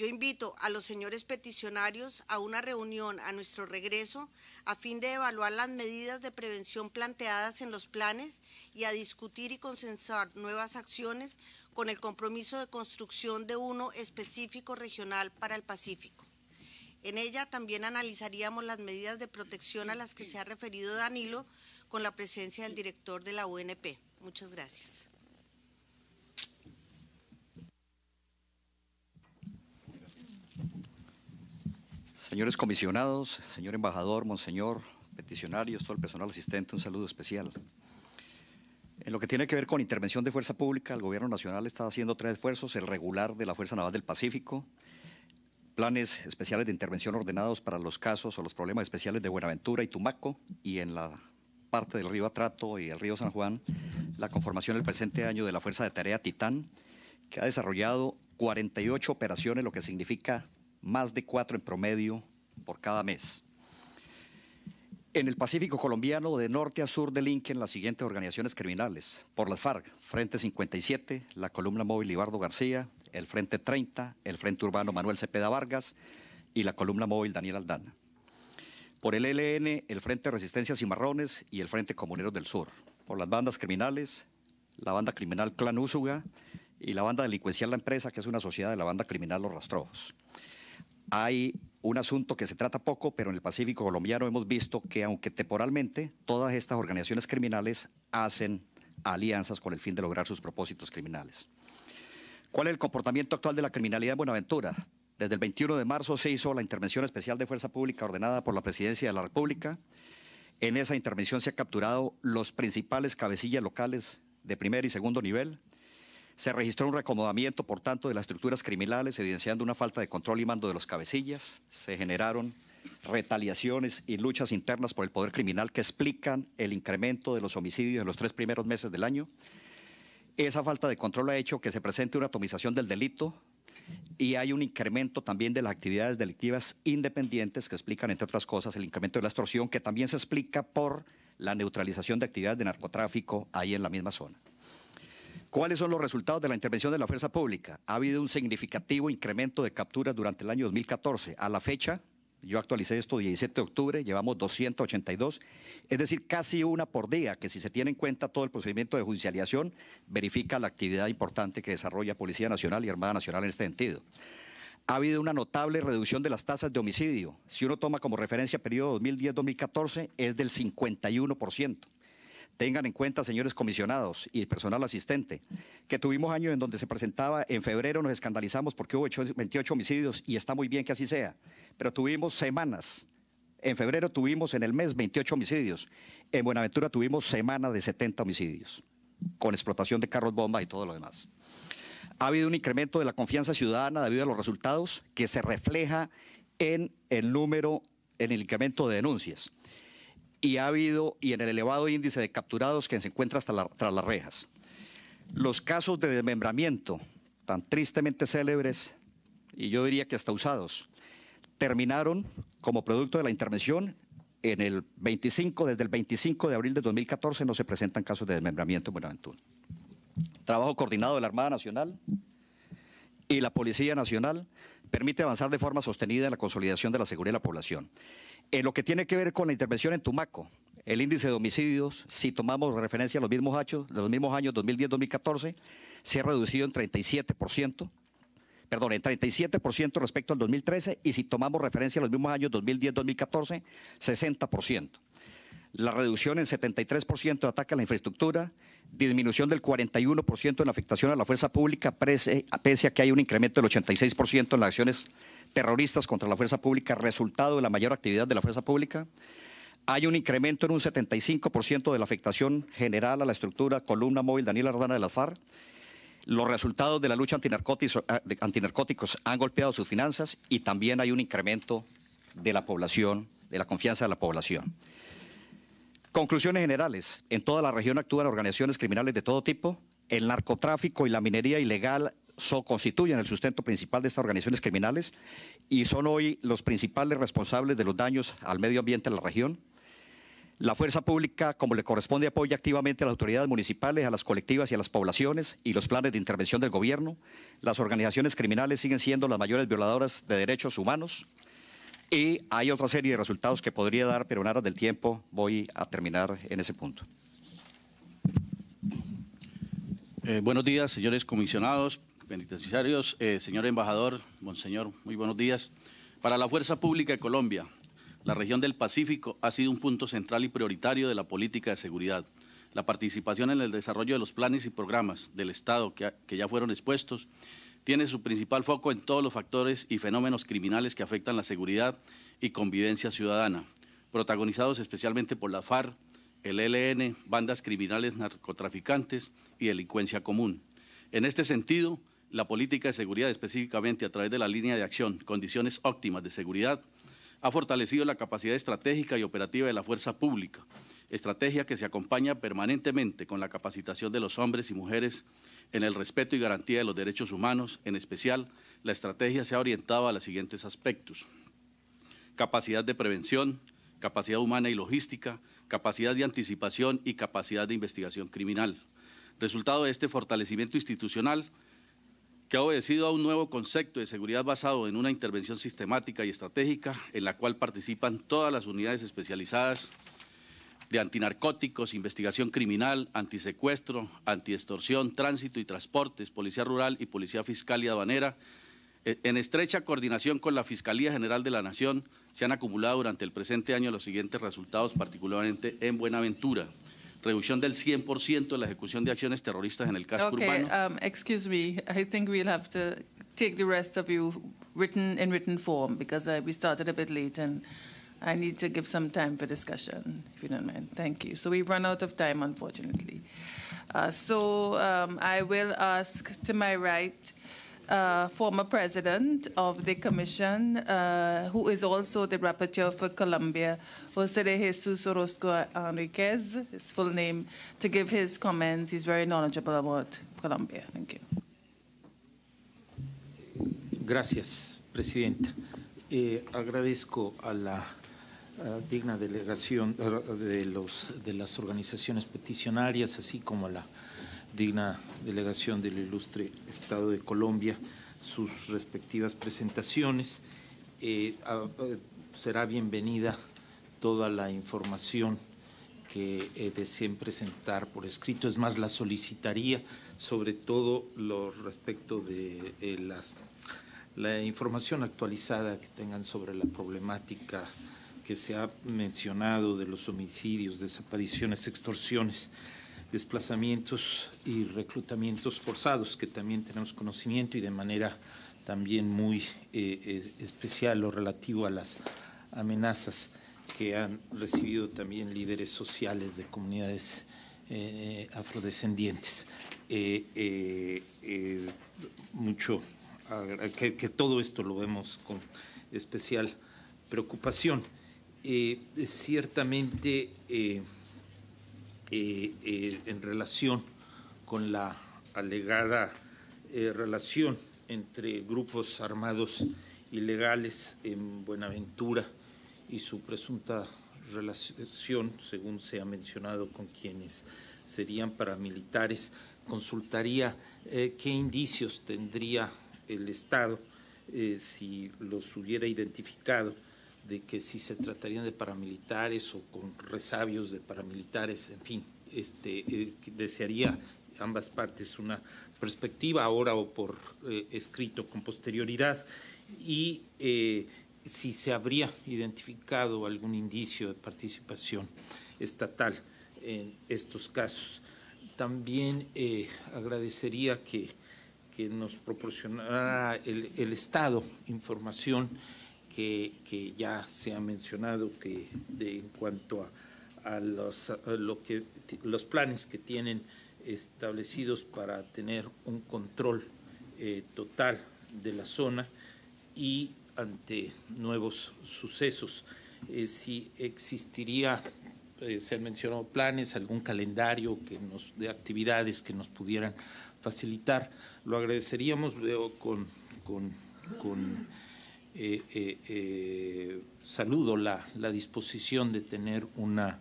Yo invito a los señores peticionarios a una reunión a nuestro regreso a fin de evaluar las medidas de prevención planteadas en los planes y a discutir y consensuar nuevas acciones con el compromiso de construcción de uno específico regional para el Pacífico. En ella también analizaríamos las medidas de protección a las que se ha referido Danilo con la presencia del director de la UNP. Muchas gracias. Señores comisionados, señor embajador, monseñor, peticionarios, todo el personal asistente, un saludo especial. En lo que tiene que ver con intervención de fuerza pública, el Gobierno Nacional está haciendo tres esfuerzos, el regular de la Fuerza Naval del Pacífico, planes especiales de intervención ordenados para los casos o los problemas especiales de Buenaventura y Tumaco, y en la parte del río Atrato y el río San Juan, la conformación el presente año de la Fuerza de Tarea Titán, que ha desarrollado 48 operaciones, lo que significa más de cuatro en promedio por cada mes. En el Pacífico colombiano, de norte a sur delinquen las siguientes organizaciones criminales. Por las FARC, Frente 57, la Columna Móvil Ibardo García, el Frente 30, el Frente Urbano Manuel Cepeda Vargas y la Columna Móvil Daniel Aldana. Por el e LN, el Frente Resistencia Cimarrones y el Frente Comuneros del Sur. Por las bandas criminales, la banda criminal Clan Úsuga y la banda delincuencial La Empresa, que es una sociedad de la banda criminal Los Rastrojos. Hay un asunto que se trata poco, pero en el Pacífico colombiano hemos visto que aunque temporalmente todas estas organizaciones criminales hacen alianzas con el fin de lograr sus propósitos criminales. ¿Cuál es el comportamiento actual de la criminalidad en Buenaventura? Desde el 21 de marzo se hizo la intervención especial de fuerza pública ordenada por la Presidencia de la República. En esa intervención se han capturado los principales cabecillas locales de primer y segundo nivel, se registró un reacomodamiento, por tanto, de las estructuras criminales, evidenciando una falta de control y mando de los cabecillas. Se generaron retaliaciones y luchas internas por el poder criminal que explican el incremento de los homicidios en los tres primeros meses del año. Esa falta de control ha hecho que se presente una atomización del delito y hay un incremento también de las actividades delictivas independientes que explican, entre otras cosas, el incremento de la extorsión, que también se explica por la neutralización de actividades de narcotráfico ahí en la misma zona. ¿Cuáles son los resultados de la intervención de la fuerza pública? Ha habido un significativo incremento de capturas durante el año 2014. A la fecha, yo actualicé esto 17 de octubre, llevamos 282, es decir, casi una por día, que si se tiene en cuenta todo el procedimiento de judicialización, verifica la actividad importante que desarrolla Policía Nacional y Armada Nacional en este sentido. Ha habido una notable reducción de las tasas de homicidio. Si uno toma como referencia el periodo 2010-2014, es del 51%. Tengan en cuenta, señores comisionados y personal asistente, que tuvimos años en donde se presentaba, en febrero nos escandalizamos porque hubo 28 homicidios y está muy bien que así sea, pero tuvimos semanas. En febrero tuvimos en el mes 28 homicidios. En Buenaventura tuvimos semanas de 70 homicidios, con explotación de carros bomba y todo lo demás. Ha habido un incremento de la confianza ciudadana debido a los resultados que se refleja en el número, en el incremento de denuncias y ha habido, y en el elevado índice de capturados que se encuentra hasta tras las rejas. Los casos de desmembramiento, tan tristemente célebres, y yo diría que hasta usados, terminaron como producto de la intervención en el 25, desde el 25 de abril de 2014 no se presentan casos de desmembramiento en Buenaventura. Trabajo coordinado de la Armada Nacional y la Policía Nacional permite avanzar de forma sostenida en la consolidación de la seguridad de la población. En eh, lo que tiene que ver con la intervención en Tumaco, el índice de homicidios, si tomamos referencia a los mismos años, los mismos años 2010-2014, se ha reducido en 37%, perdón, en 37% respecto al 2013 y si tomamos referencia a los mismos años 2010-2014, 60%. La reducción en 73% de ataque a la infraestructura, disminución del 41% en la afectación a la fuerza pública, pese, a que hay un incremento del 86% en las acciones terroristas contra la fuerza pública, resultado de la mayor actividad de la fuerza pública. Hay un incremento en un 75% de la afectación general a la estructura columna móvil Daniel Ardana de la FARC. Los resultados de la lucha antinarcóticos, ah, antinarcóticos han golpeado sus finanzas y también hay un incremento de la población, de la confianza de la población. Conclusiones generales. En toda la región actúan organizaciones criminales de todo tipo. El narcotráfico y la minería ilegal constituyen el sustento principal de estas organizaciones criminales y son hoy los principales responsables de los daños al medio ambiente en la región. La fuerza pública, como le corresponde, apoya activamente a las autoridades municipales, a las colectivas y a las poblaciones y los planes de intervención del gobierno. Las organizaciones criminales siguen siendo las mayores violadoras de derechos humanos. Y hay otra serie de resultados que podría dar, pero en aras del tiempo voy a terminar en ese punto. Eh, buenos días, señores comisionados, penitenciarios, eh, señor embajador, monseñor, muy buenos días. Para la Fuerza Pública de Colombia, la región del Pacífico ha sido un punto central y prioritario de la política de seguridad. La participación en el desarrollo de los planes y programas del Estado que ya fueron expuestos tiene su principal foco en todos los factores y fenómenos criminales que afectan la seguridad y convivencia ciudadana, protagonizados especialmente por la FARC, el ELN, bandas criminales narcotraficantes y delincuencia común. En este sentido, la política de seguridad, específicamente a través de la línea de acción Condiciones óptimas de seguridad, ha fortalecido la capacidad estratégica y operativa de la fuerza pública, estrategia que se acompaña permanentemente con la capacitación de los hombres y mujeres en el respeto y garantía de los derechos humanos, en especial la estrategia se ha orientado a los siguientes aspectos. Capacidad de prevención, capacidad humana y logística, capacidad de anticipación y capacidad de investigación criminal. Resultado de este fortalecimiento institucional que ha obedecido a un nuevo concepto de seguridad basado en una intervención sistemática y estratégica en la cual participan todas las unidades especializadas de antinarcóticos, investigación criminal, antisecuestro, antiextorsión, tránsito y transportes, policía rural y policía fiscal y aduanera. E, en estrecha coordinación con la Fiscalía General de la Nación, se han acumulado durante el presente año los siguientes resultados, particularmente en Buenaventura. Reducción del 100% de la ejecución de acciones terroristas en el casco urbano. Um, excuse me, I think we'll have to take the rest of you in written form because uh, we started a I need to give some time for discussion, if you don't mind. Thank you. So we run out of time, unfortunately. Uh, so um, I will ask to my right, uh, former president of the commission, uh, who is also the rapporteur for Colombia, Jose de Jesus Orozco Enriquez, his full name, to give his comments. He's very knowledgeable about Colombia. Thank you. Gracias, Presidenta. Eh, agradezco a la Eh, digna delegación eh, de, los, de las organizaciones peticionarias, así como la digna delegación del ilustre Estado de Colombia, sus respectivas presentaciones. Eh, será bienvenida toda la información que deseen presentar por escrito. Es más, la solicitaría sobre todo lo respecto de las, la información actualizada que tengan sobre la problemática que se ha mencionado de los homicidios, desapariciones, extorsiones, desplazamientos y reclutamientos forzados, que también tenemos conocimiento y de manera también muy eh, eh, especial lo relativo a las amenazas que han recibido también líderes sociales de comunidades eh, afrodescendientes. mucho, que todo esto lo vemos con especial preocupación. Eh, ciertamente eh, eh, en relación con la alegada relación entre grupos armados ilegales en Buenaventura y su presunta relación, según se ha mencionado, con quienes serían paramilitares, consultaría qué indicios tendría el Estado si los hubiera identificado de que si se tratarían de paramilitares o con resabios de paramilitares, en fin, este, eh, desearía ambas partes una perspectiva ahora o por eh, escrito con posterioridad y eh, si se habría identificado algún indicio de participación estatal en estos casos. También agradecería que, nos proporcionara el Estado información que, ya se ha mencionado que en cuanto a, los, los planes que tienen establecidos para tener un control eh, total de la zona y ante nuevos sucesos. Eh, si existiría, eh, se han mencionado planes, algún calendario que nos, de actividades que nos pudieran facilitar, lo agradeceríamos, veo, con eh, eh, eh, saludo la, disposición de tener una,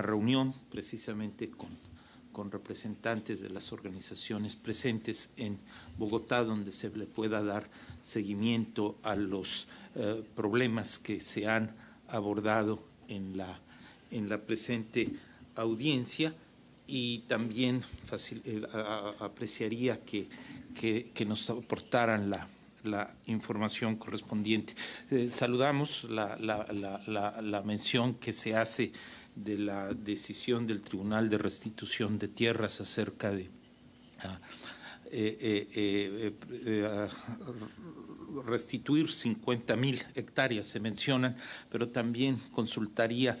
reunión precisamente con, representantes de las organizaciones presentes en Bogotá, donde se le pueda dar seguimiento a los problemas que se han abordado en la, en la presente audiencia y también apreciaría que, nos aportaran la, la información correspondiente. Eh, saludamos la, mención que se hace de la decisión del Tribunal de Restitución de Tierras acerca de eh, eh, restituir 50 mil hectáreas, se mencionan, pero también consultaría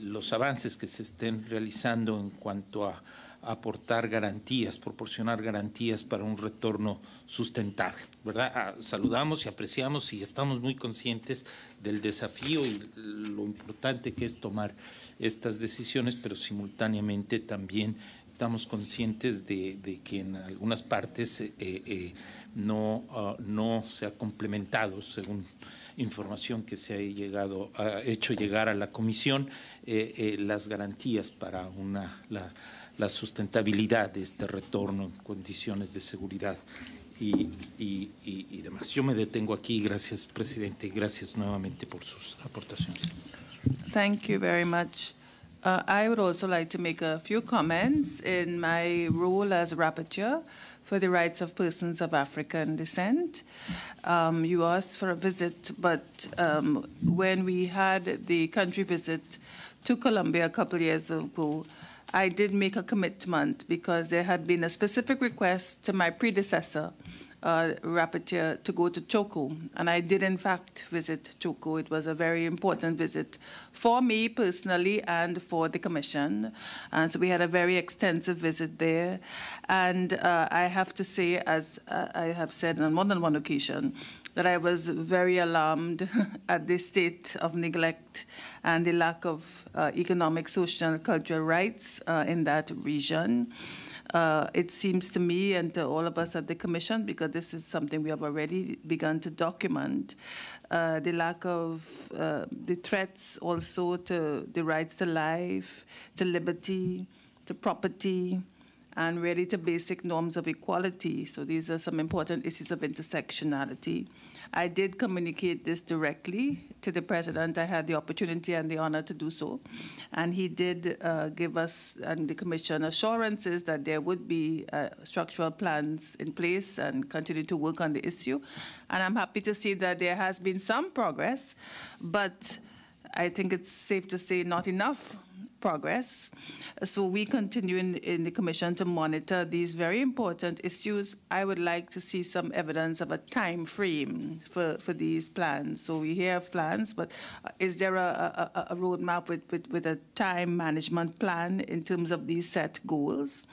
los avances que se estén realizando en cuanto a aportar garantías, proporcionar garantías para un retorno sustentable. ¿verdad? Ah, saludamos y apreciamos y estamos muy conscientes del desafío y lo importante que es tomar estas decisiones, pero simultáneamente también estamos conscientes de, que en algunas partes eh, eh, no, ah, no se ha complementado, según información que se ha llegado, ha hecho llegar a la comisión, eh, las garantías para una, la sustentabilidad de este retorno, en condiciones de seguridad y, y, y, y demás. Yo me detengo aquí. Gracias, presidente. Gracias nuevamente por sus aportaciones. Thank you very much. Uh, I would also like to make a few comments in my role as rapporteur for the rights of persons of African descent. Um, you asked for a visit, but um, when we had the country visit to Colombia a couple years ago, I did make a commitment because there had been a specific request to my predecessor, uh, rapporteur, to go to Choco. And I did, in fact, visit Choco. It was a very important visit for me personally and for the Commission. And so we had a very extensive visit there. And uh, I have to say, as uh, I have said on more than one occasion, that I was very alarmed at the state of neglect and the lack of uh, economic, social, and cultural rights uh, in that region. Uh, it seems to me and to all of us at the Commission, because this is something we have already begun to document, uh, the lack of uh, the threats also to the rights to life, to liberty, to property, and really to basic norms of equality. So these are some important issues of intersectionality. I did communicate this directly to the president. I had the opportunity and the honor to do so. And he did uh, give us and the commission assurances that there would be uh, structural plans in place and continue to work on the issue. And I'm happy to see that there has been some progress, but I think it's safe to say not enough progress. So we continue in, in the commission to monitor these very important issues. I would like to see some evidence of a time frame for, for these plans. So we hear plans, but uh, is there a, a, a roadmap with, with, with a time management plan in terms of these set goals?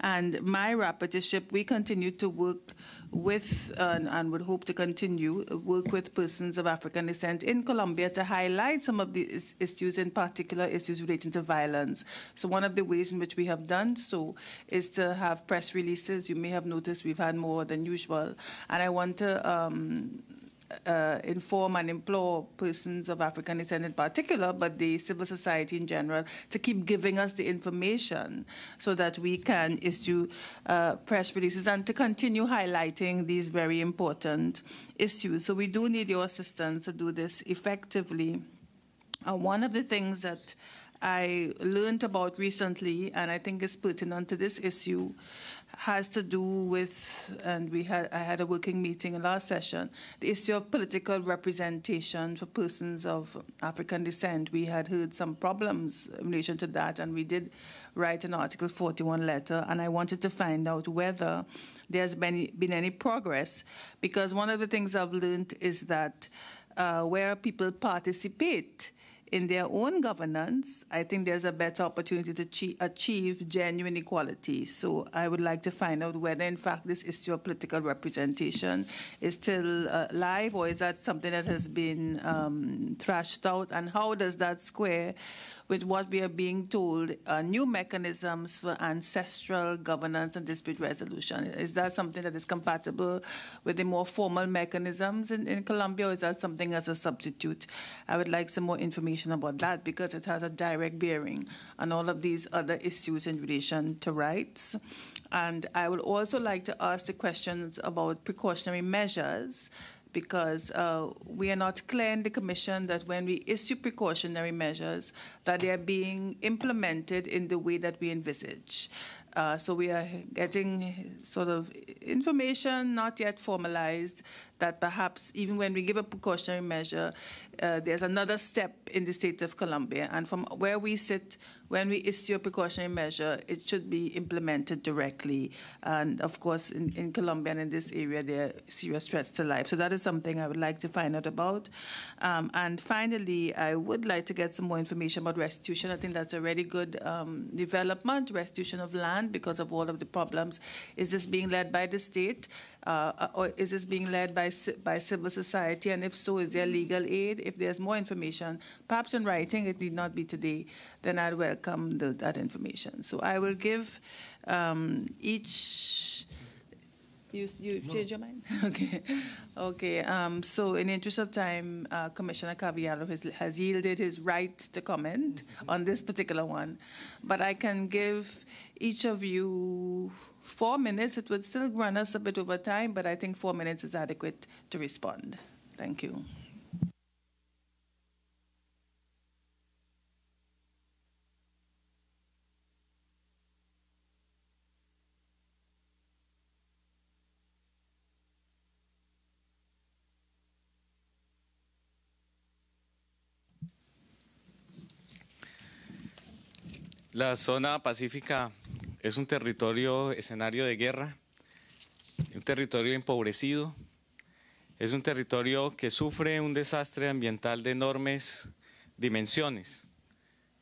And my rapporteurship, we continue to work with uh, and would hope to continue work with persons of African descent in Colombia to highlight some of the issues, in particular issues relating to violence. So one of the ways in which we have done so is to have press releases. You may have noticed we've had more than usual. And I want to um, uh, inform and implore persons of African descent in particular, but the civil society in general, to keep giving us the information so that we can issue uh, press releases and to continue highlighting these very important issues. So we do need your assistance to do this effectively. Uh, one of the things that I learned about recently, and I think is pertinent to this issue, has to do with, and we had, I had a working meeting in last session, the issue of political representation for persons of African descent. We had heard some problems in relation to that, and we did write an Article 41 letter, and I wanted to find out whether there's been, been any progress, because one of the things I've learned is that uh, where people participate, in their own governance, I think there's a better opportunity to achieve, genuine equality. So I would like to find out whether, in fact, this issue of political representation is still uh, live or is that something that has been um, thrashed out, and how does that square with what we are being told uh, new mechanisms for ancestral governance and dispute resolution. Is that something that is compatible with the more formal mechanisms in, in Colombia, or is that something as a substitute? I would like some more information about that because it has a direct bearing on all of these other issues in relation to rights. And I would also like to ask the questions about precautionary measures because uh, we are not clear in the Commission that when we issue precautionary measures, that they are being implemented in the way that we envisage. Uh, so we are getting sort of information not yet formalized that perhaps even when we give a precautionary measure, uh, there's another step in the state of Colombia. And from where we sit, when we issue a precautionary measure, it should be implemented directly. And of course, in, in Colombia and in this area, there are serious threats to life. So that is something I would like to find out about. Um, and finally, I would like to get some more information about restitution. I think that's a really good um, development, restitution of land because of all of the problems. Is this being led by the state? Uh, uh, or is this being led by by civil society? And if so, is there legal aid? If there's more information, perhaps in writing, it need not be today. Then I'd welcome the, that information. So I will give um, each. You, you no. change your mind? okay. Okay. Um, so, in the interest of time, uh, Commissioner Caviallo has, has, yielded his right to comment mm -hmm. on this particular one. But I can give each of you four minutes. It would still run us a bit over time, but I think four minutes is adequate to respond. Thank you. La zona pacífica Es un territorio escenario de guerra, un territorio empobrecido, es un territorio que sufre un desastre ambiental de enormes dimensiones,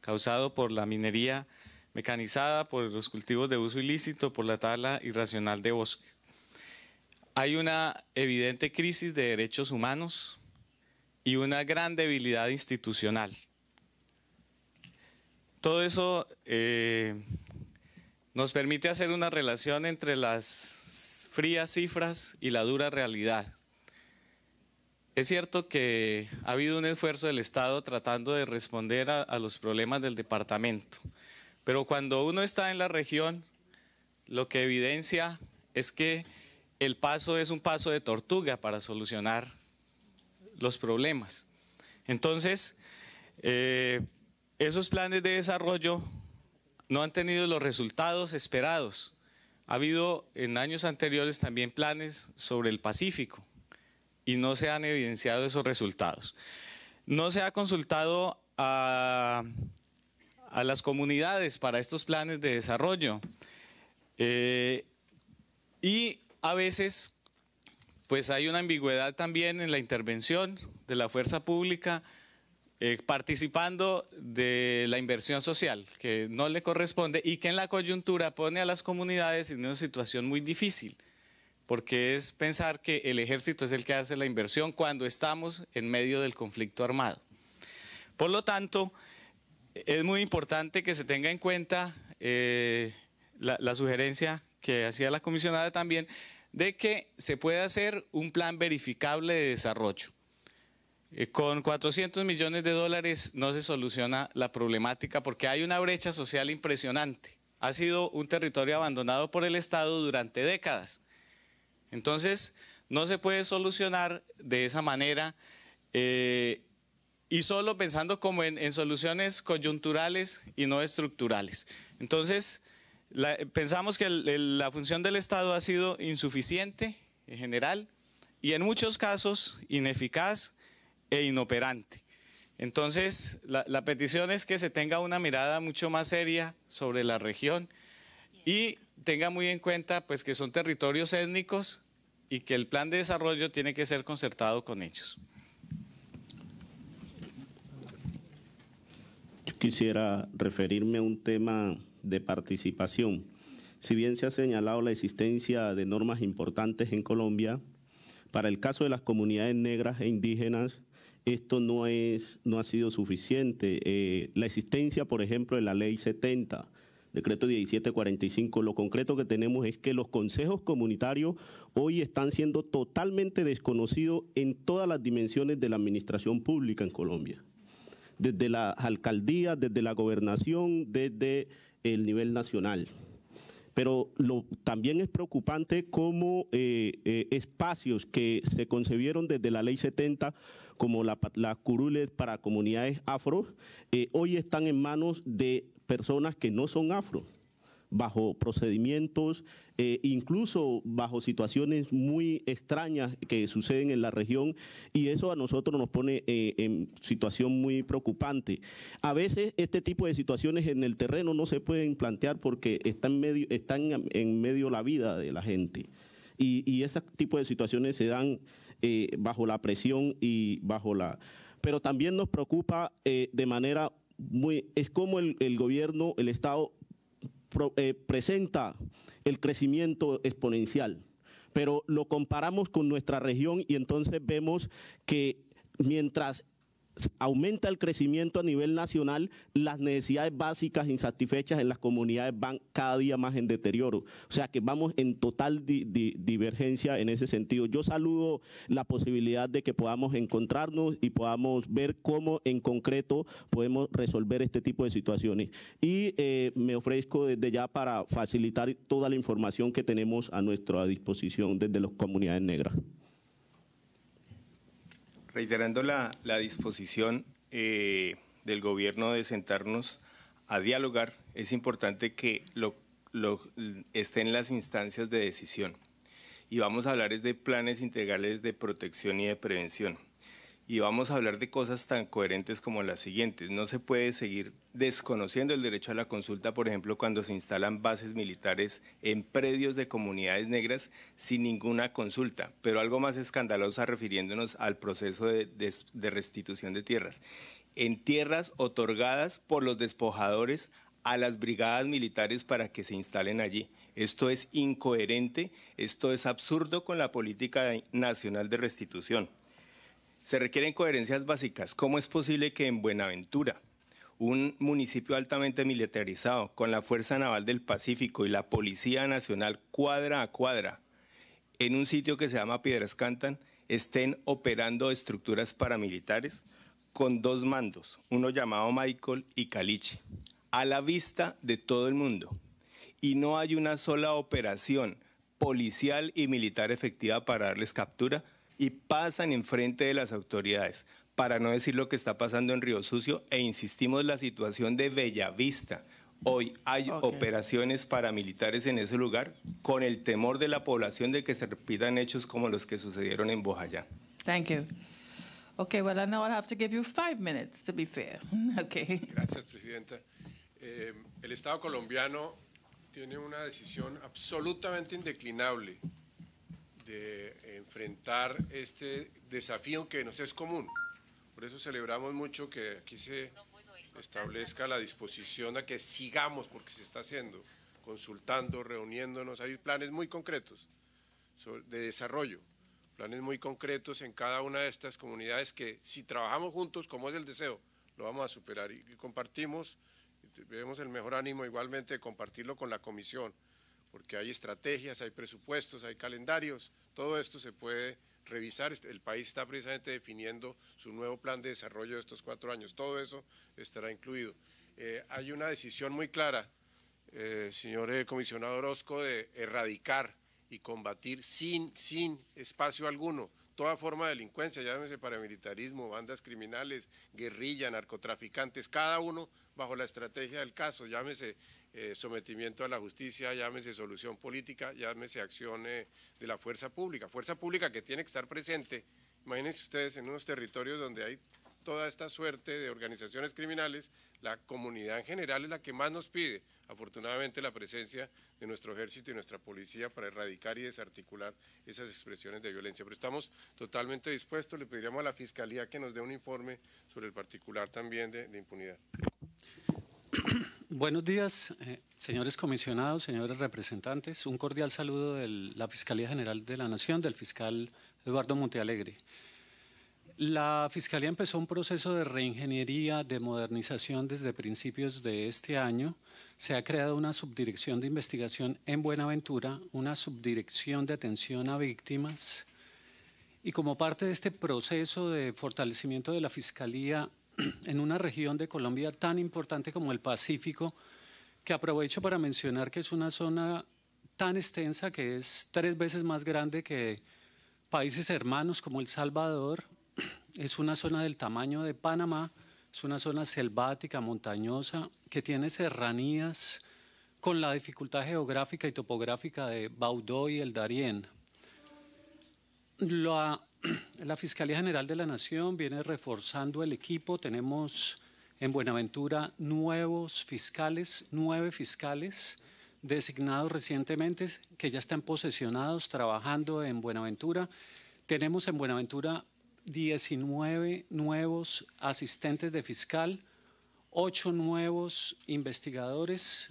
causado por la minería mecanizada, por los cultivos de uso ilícito, por la tala irracional de bosques. Hay una evidente crisis de derechos humanos y una gran debilidad institucional. Todo eso eh, nos permite hacer una relación entre las frías cifras y la dura realidad. Es cierto que ha habido un esfuerzo del Estado tratando de responder a, los problemas del departamento, pero cuando uno está en la región, lo que evidencia es que el paso es un paso de tortuga para solucionar los problemas. Entonces, eh, esos planes de desarrollo no han tenido los resultados esperados. Ha habido en años anteriores también planes sobre el Pacífico y no se han evidenciado esos resultados. No se ha consultado a, las comunidades para estos planes de desarrollo. Eh, y a veces, pues hay una ambigüedad también en la intervención de la fuerza pública eh, participando de la inversión social que no le corresponde y que en la coyuntura pone a las comunidades en una situación muy difícil, porque es pensar que el ejército es el que hace la inversión cuando estamos en medio del conflicto armado. Por lo tanto, es muy importante que se tenga en cuenta eh, la, la sugerencia que hacía la comisionada también de que se puede hacer un plan verificable de desarrollo eh, con 400 millones de dólares no se soluciona la problemática porque hay una brecha social impresionante. Ha sido un territorio abandonado por el Estado durante décadas. Entonces, no se puede solucionar de esa manera eh, y solo pensando como en, soluciones coyunturales y no estructurales. Entonces, pensamos que la función del Estado ha sido insuficiente en general y en muchos casos ineficaz e inoperante. Entonces, la, petición es que se tenga una mirada mucho más seria sobre la región y tenga muy en cuenta pues, que son territorios étnicos y que el plan de desarrollo tiene que ser concertado con ellos. Yo quisiera referirme a un tema de participación. Si bien se ha señalado la existencia de normas importantes en Colombia, para el caso de las comunidades negras e indígenas, esto no, es, no ha sido suficiente. Eh, la existencia, por ejemplo, de la ley 70, decreto 1745, lo concreto que tenemos es que los consejos comunitarios hoy están siendo totalmente desconocidos en todas las dimensiones de la administración pública en Colombia. Desde las alcaldías, desde la gobernación, desde el nivel nacional pero lo, también es preocupante cómo eh, eh, espacios que se concebieron desde la ley 70 como las la curules para comunidades afro, eh, hoy están en manos de personas que no son afro bajo procedimientos, eh, incluso bajo situaciones muy extrañas que suceden en la región y eso a nosotros nos pone eh, en situación muy preocupante. A veces este tipo de situaciones en el terreno no se pueden plantear porque están, medio, están en medio la vida de la gente. Y, ese tipo de situaciones se dan eh, bajo la presión y bajo la... Pero también nos preocupa de manera muy, es como el, el, gobierno, el Estado eh, presenta el crecimiento exponencial, pero lo comparamos con nuestra región y entonces vemos que mientras aumenta el crecimiento a nivel nacional, las necesidades básicas insatisfechas en las comunidades van cada día más en deterioro. O sea que vamos en total divergencia en ese sentido. Yo saludo la posibilidad de que podamos encontrarnos y podamos ver cómo en concreto podemos resolver este tipo de situaciones. Y eh, me ofrezco desde ya para facilitar toda la información que tenemos a nuestra disposición desde las comunidades negras reiterando la, disposición eh, del gobierno de sentarnos a dialogar, es importante que lo, en estén las instancias de decisión. Y vamos a hablar de planes integrales de protección y de prevención y vamos a hablar de cosas tan coherentes como las siguientes. No se puede seguir desconociendo el derecho a la consulta, por ejemplo, cuando se instalan bases militares en predios de comunidades negras sin ninguna consulta, pero algo más escandalosa refiriéndonos al proceso de, de restitución de tierras. En tierras otorgadas por los despojadores a las brigadas militares para que se instalen allí. Esto es incoherente, esto es absurdo con la política nacional de restitución. Se requieren coherencias básicas. ¿Cómo es posible que en Buenaventura, un municipio altamente militarizado, con la Fuerza Naval del Pacífico y la Policía Nacional cuadra a cuadra, en un sitio que se llama Piedras Cantan, estén operando estructuras paramilitares con dos mandos, uno llamado Michael y Caliche, a la vista de todo el mundo. Y no hay una sola operación policial y militar efectiva para darles captura, y pasan enfrente de las autoridades, para no decir lo que está pasando en Río Sucio, e insistimos la situación de Bellavista. Hoy hay operaciones paramilitares en ese lugar con el temor de la población de que se repitan hechos como los que sucedieron en Bojayá. Thank you. Okay, well, I I'll have to give you Gracias, Presidenta. Eh, el Estado colombiano tiene una decisión absolutamente indeclinable de enfrentar este desafío que nos es común. Por eso celebramos mucho que aquí se establezca la disposición a que sigamos, porque se está haciendo, consultando, reuniéndonos. Hay planes muy concretos de desarrollo, planes muy concretos en cada una de estas comunidades que si trabajamos juntos, como es el deseo, lo vamos a superar y, compartimos, vemos el mejor ánimo igualmente de compartirlo con la comisión, porque hay estrategias, hay presupuestos, hay calendarios, todo esto se puede revisar. Este, el país está precisamente definiendo su nuevo plan de desarrollo de estos cuatro años, todo eso estará incluido. Eh, hay una decisión muy clara, eh, señor eh, comisionado Orozco, de erradicar y combatir sin, sin espacio alguno toda forma de delincuencia, llámese paramilitarismo, bandas criminales, guerrilla, narcotraficantes, cada uno bajo la estrategia del caso, llámese eh, sometimiento a la justicia, llámese solución política, llámese acción de la fuerza pública. Fuerza pública que tiene que estar presente. Imagínense ustedes en unos territorios donde hay toda esta suerte de organizaciones criminales, la comunidad en general es la que más nos pide, afortunadamente, la presencia de nuestro ejército y nuestra policía para erradicar y desarticular esas expresiones de violencia. Pero estamos totalmente dispuestos, le pediríamos a la Fiscalía que nos dé un informe sobre el particular también de, de impunidad. Buenos días, eh, señores comisionados, señores representantes. Un cordial saludo de la Fiscalía General de la Nación, del fiscal Eduardo Montealegre. La Fiscalía empezó un proceso de reingeniería, de modernización desde principios de este año. Se ha creado una subdirección de investigación en Buenaventura, una subdirección de atención a víctimas. Y como parte de este proceso de fortalecimiento de la Fiscalía, en una región de Colombia tan importante como el Pacífico, que aprovecho para mencionar que es una zona tan extensa que es tres veces más grande que países hermanos como El Salvador, es una zona del tamaño de Panamá, es una zona selvática, montañosa, que tiene serranías con la dificultad geográfica y topográfica de Baudó y el Darién. La la Fiscalía General de la Nación viene reforzando el equipo. Tenemos en Buenaventura nuevos fiscales, nueve fiscales designados recientemente que ya están posesionados trabajando en Buenaventura. Tenemos en Buenaventura 19 nuevos asistentes de fiscal, ocho nuevos investigadores.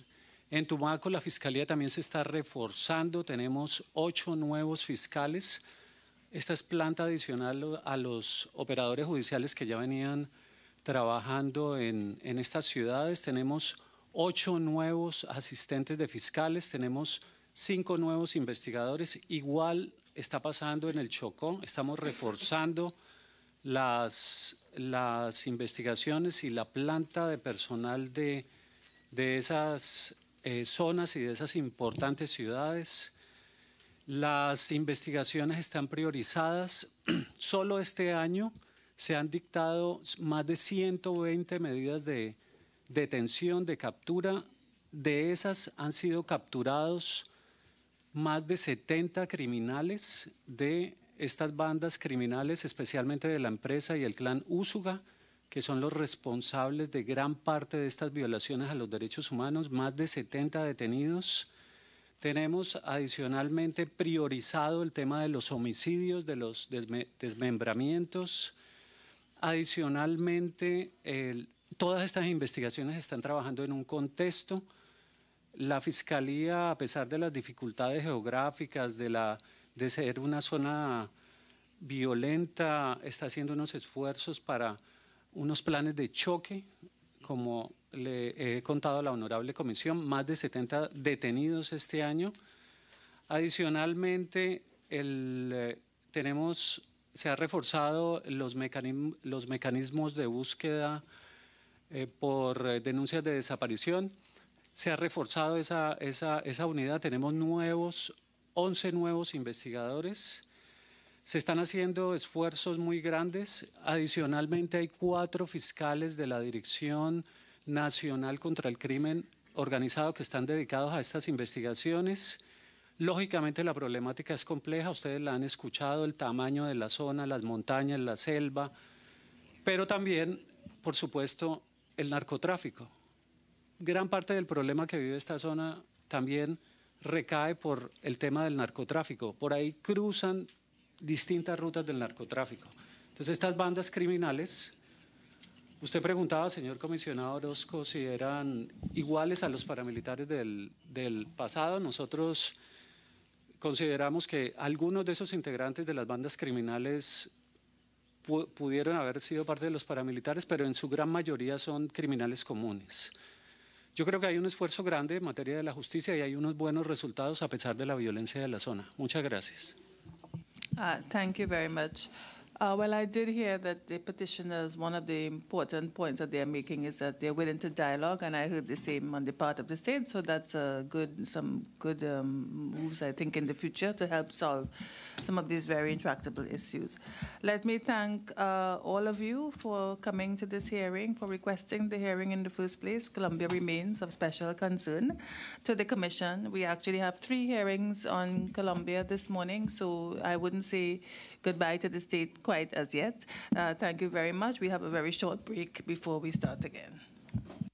En Tumaco la fiscalía también se está reforzando, tenemos ocho nuevos fiscales esta es planta adicional a los operadores judiciales que ya venían trabajando en, estas ciudades. Tenemos ocho nuevos asistentes de fiscales, tenemos cinco nuevos investigadores. Igual está pasando en el Chocó, estamos reforzando las, investigaciones y la planta de personal de, esas eh, zonas y de esas importantes ciudades. Las investigaciones están priorizadas. Solo este año se han dictado más de 120 medidas de detención, de captura. De esas han sido capturados más de 70 criminales de estas bandas criminales, especialmente de la empresa y el clan Úsuga, que son los responsables de gran parte de estas violaciones a los derechos humanos, más de 70 detenidos tenemos adicionalmente priorizado el tema de los homicidios, de los desmembramientos. Adicionalmente, todas estas investigaciones están trabajando en un contexto. La Fiscalía, a pesar de las dificultades geográficas, de, la, de ser una zona violenta, está haciendo unos esfuerzos para unos planes de choque, como le he contado a la honorable comisión, más de 70 detenidos este año. Adicionalmente, eh, tenemos, se han reforzado los, mecanismos de búsqueda eh, por eh, denuncias de desaparición. Se ha reforzado esa, unidad. Tenemos nuevos, 11 nuevos investigadores. Se están haciendo esfuerzos muy grandes. Adicionalmente hay cuatro fiscales de la Dirección nacional contra el crimen organizado que están dedicados a estas investigaciones. Lógicamente la problemática es compleja, ustedes la han escuchado, el tamaño de la zona, las montañas, la selva, pero también, por supuesto, el narcotráfico. Gran parte del problema que vive esta zona también recae por el tema del narcotráfico. Por ahí cruzan distintas rutas del narcotráfico. Entonces estas bandas criminales Usted preguntaba, señor comisionado Orozco, si eran iguales a los paramilitares del, pasado. Nosotros consideramos que algunos de esos integrantes de las bandas criminales pudieron haber sido parte de los paramilitares, pero en su gran mayoría son criminales comunes. Yo creo que hay un esfuerzo grande en materia de la justicia y hay unos buenos resultados a pesar de la violencia de la zona. Muchas gracias. Ah, thank you very much. Uh, Well, I did hear that the petitioners, one of the important points that they're making is that they're willing to dialogue, and I heard the same on the part of the state, so that's uh, good, some good um, moves, I think, in the future to help solve some of these very intractable issues. Let me thank uh, all of you for coming to this hearing, for requesting the hearing in the first place. Colombia remains of special concern to the Commission. We actually have three hearings on Colombia this morning, so I wouldn't say goodbye to the state quite as yet. Uh, thank you very much. We have a very short break before we start again.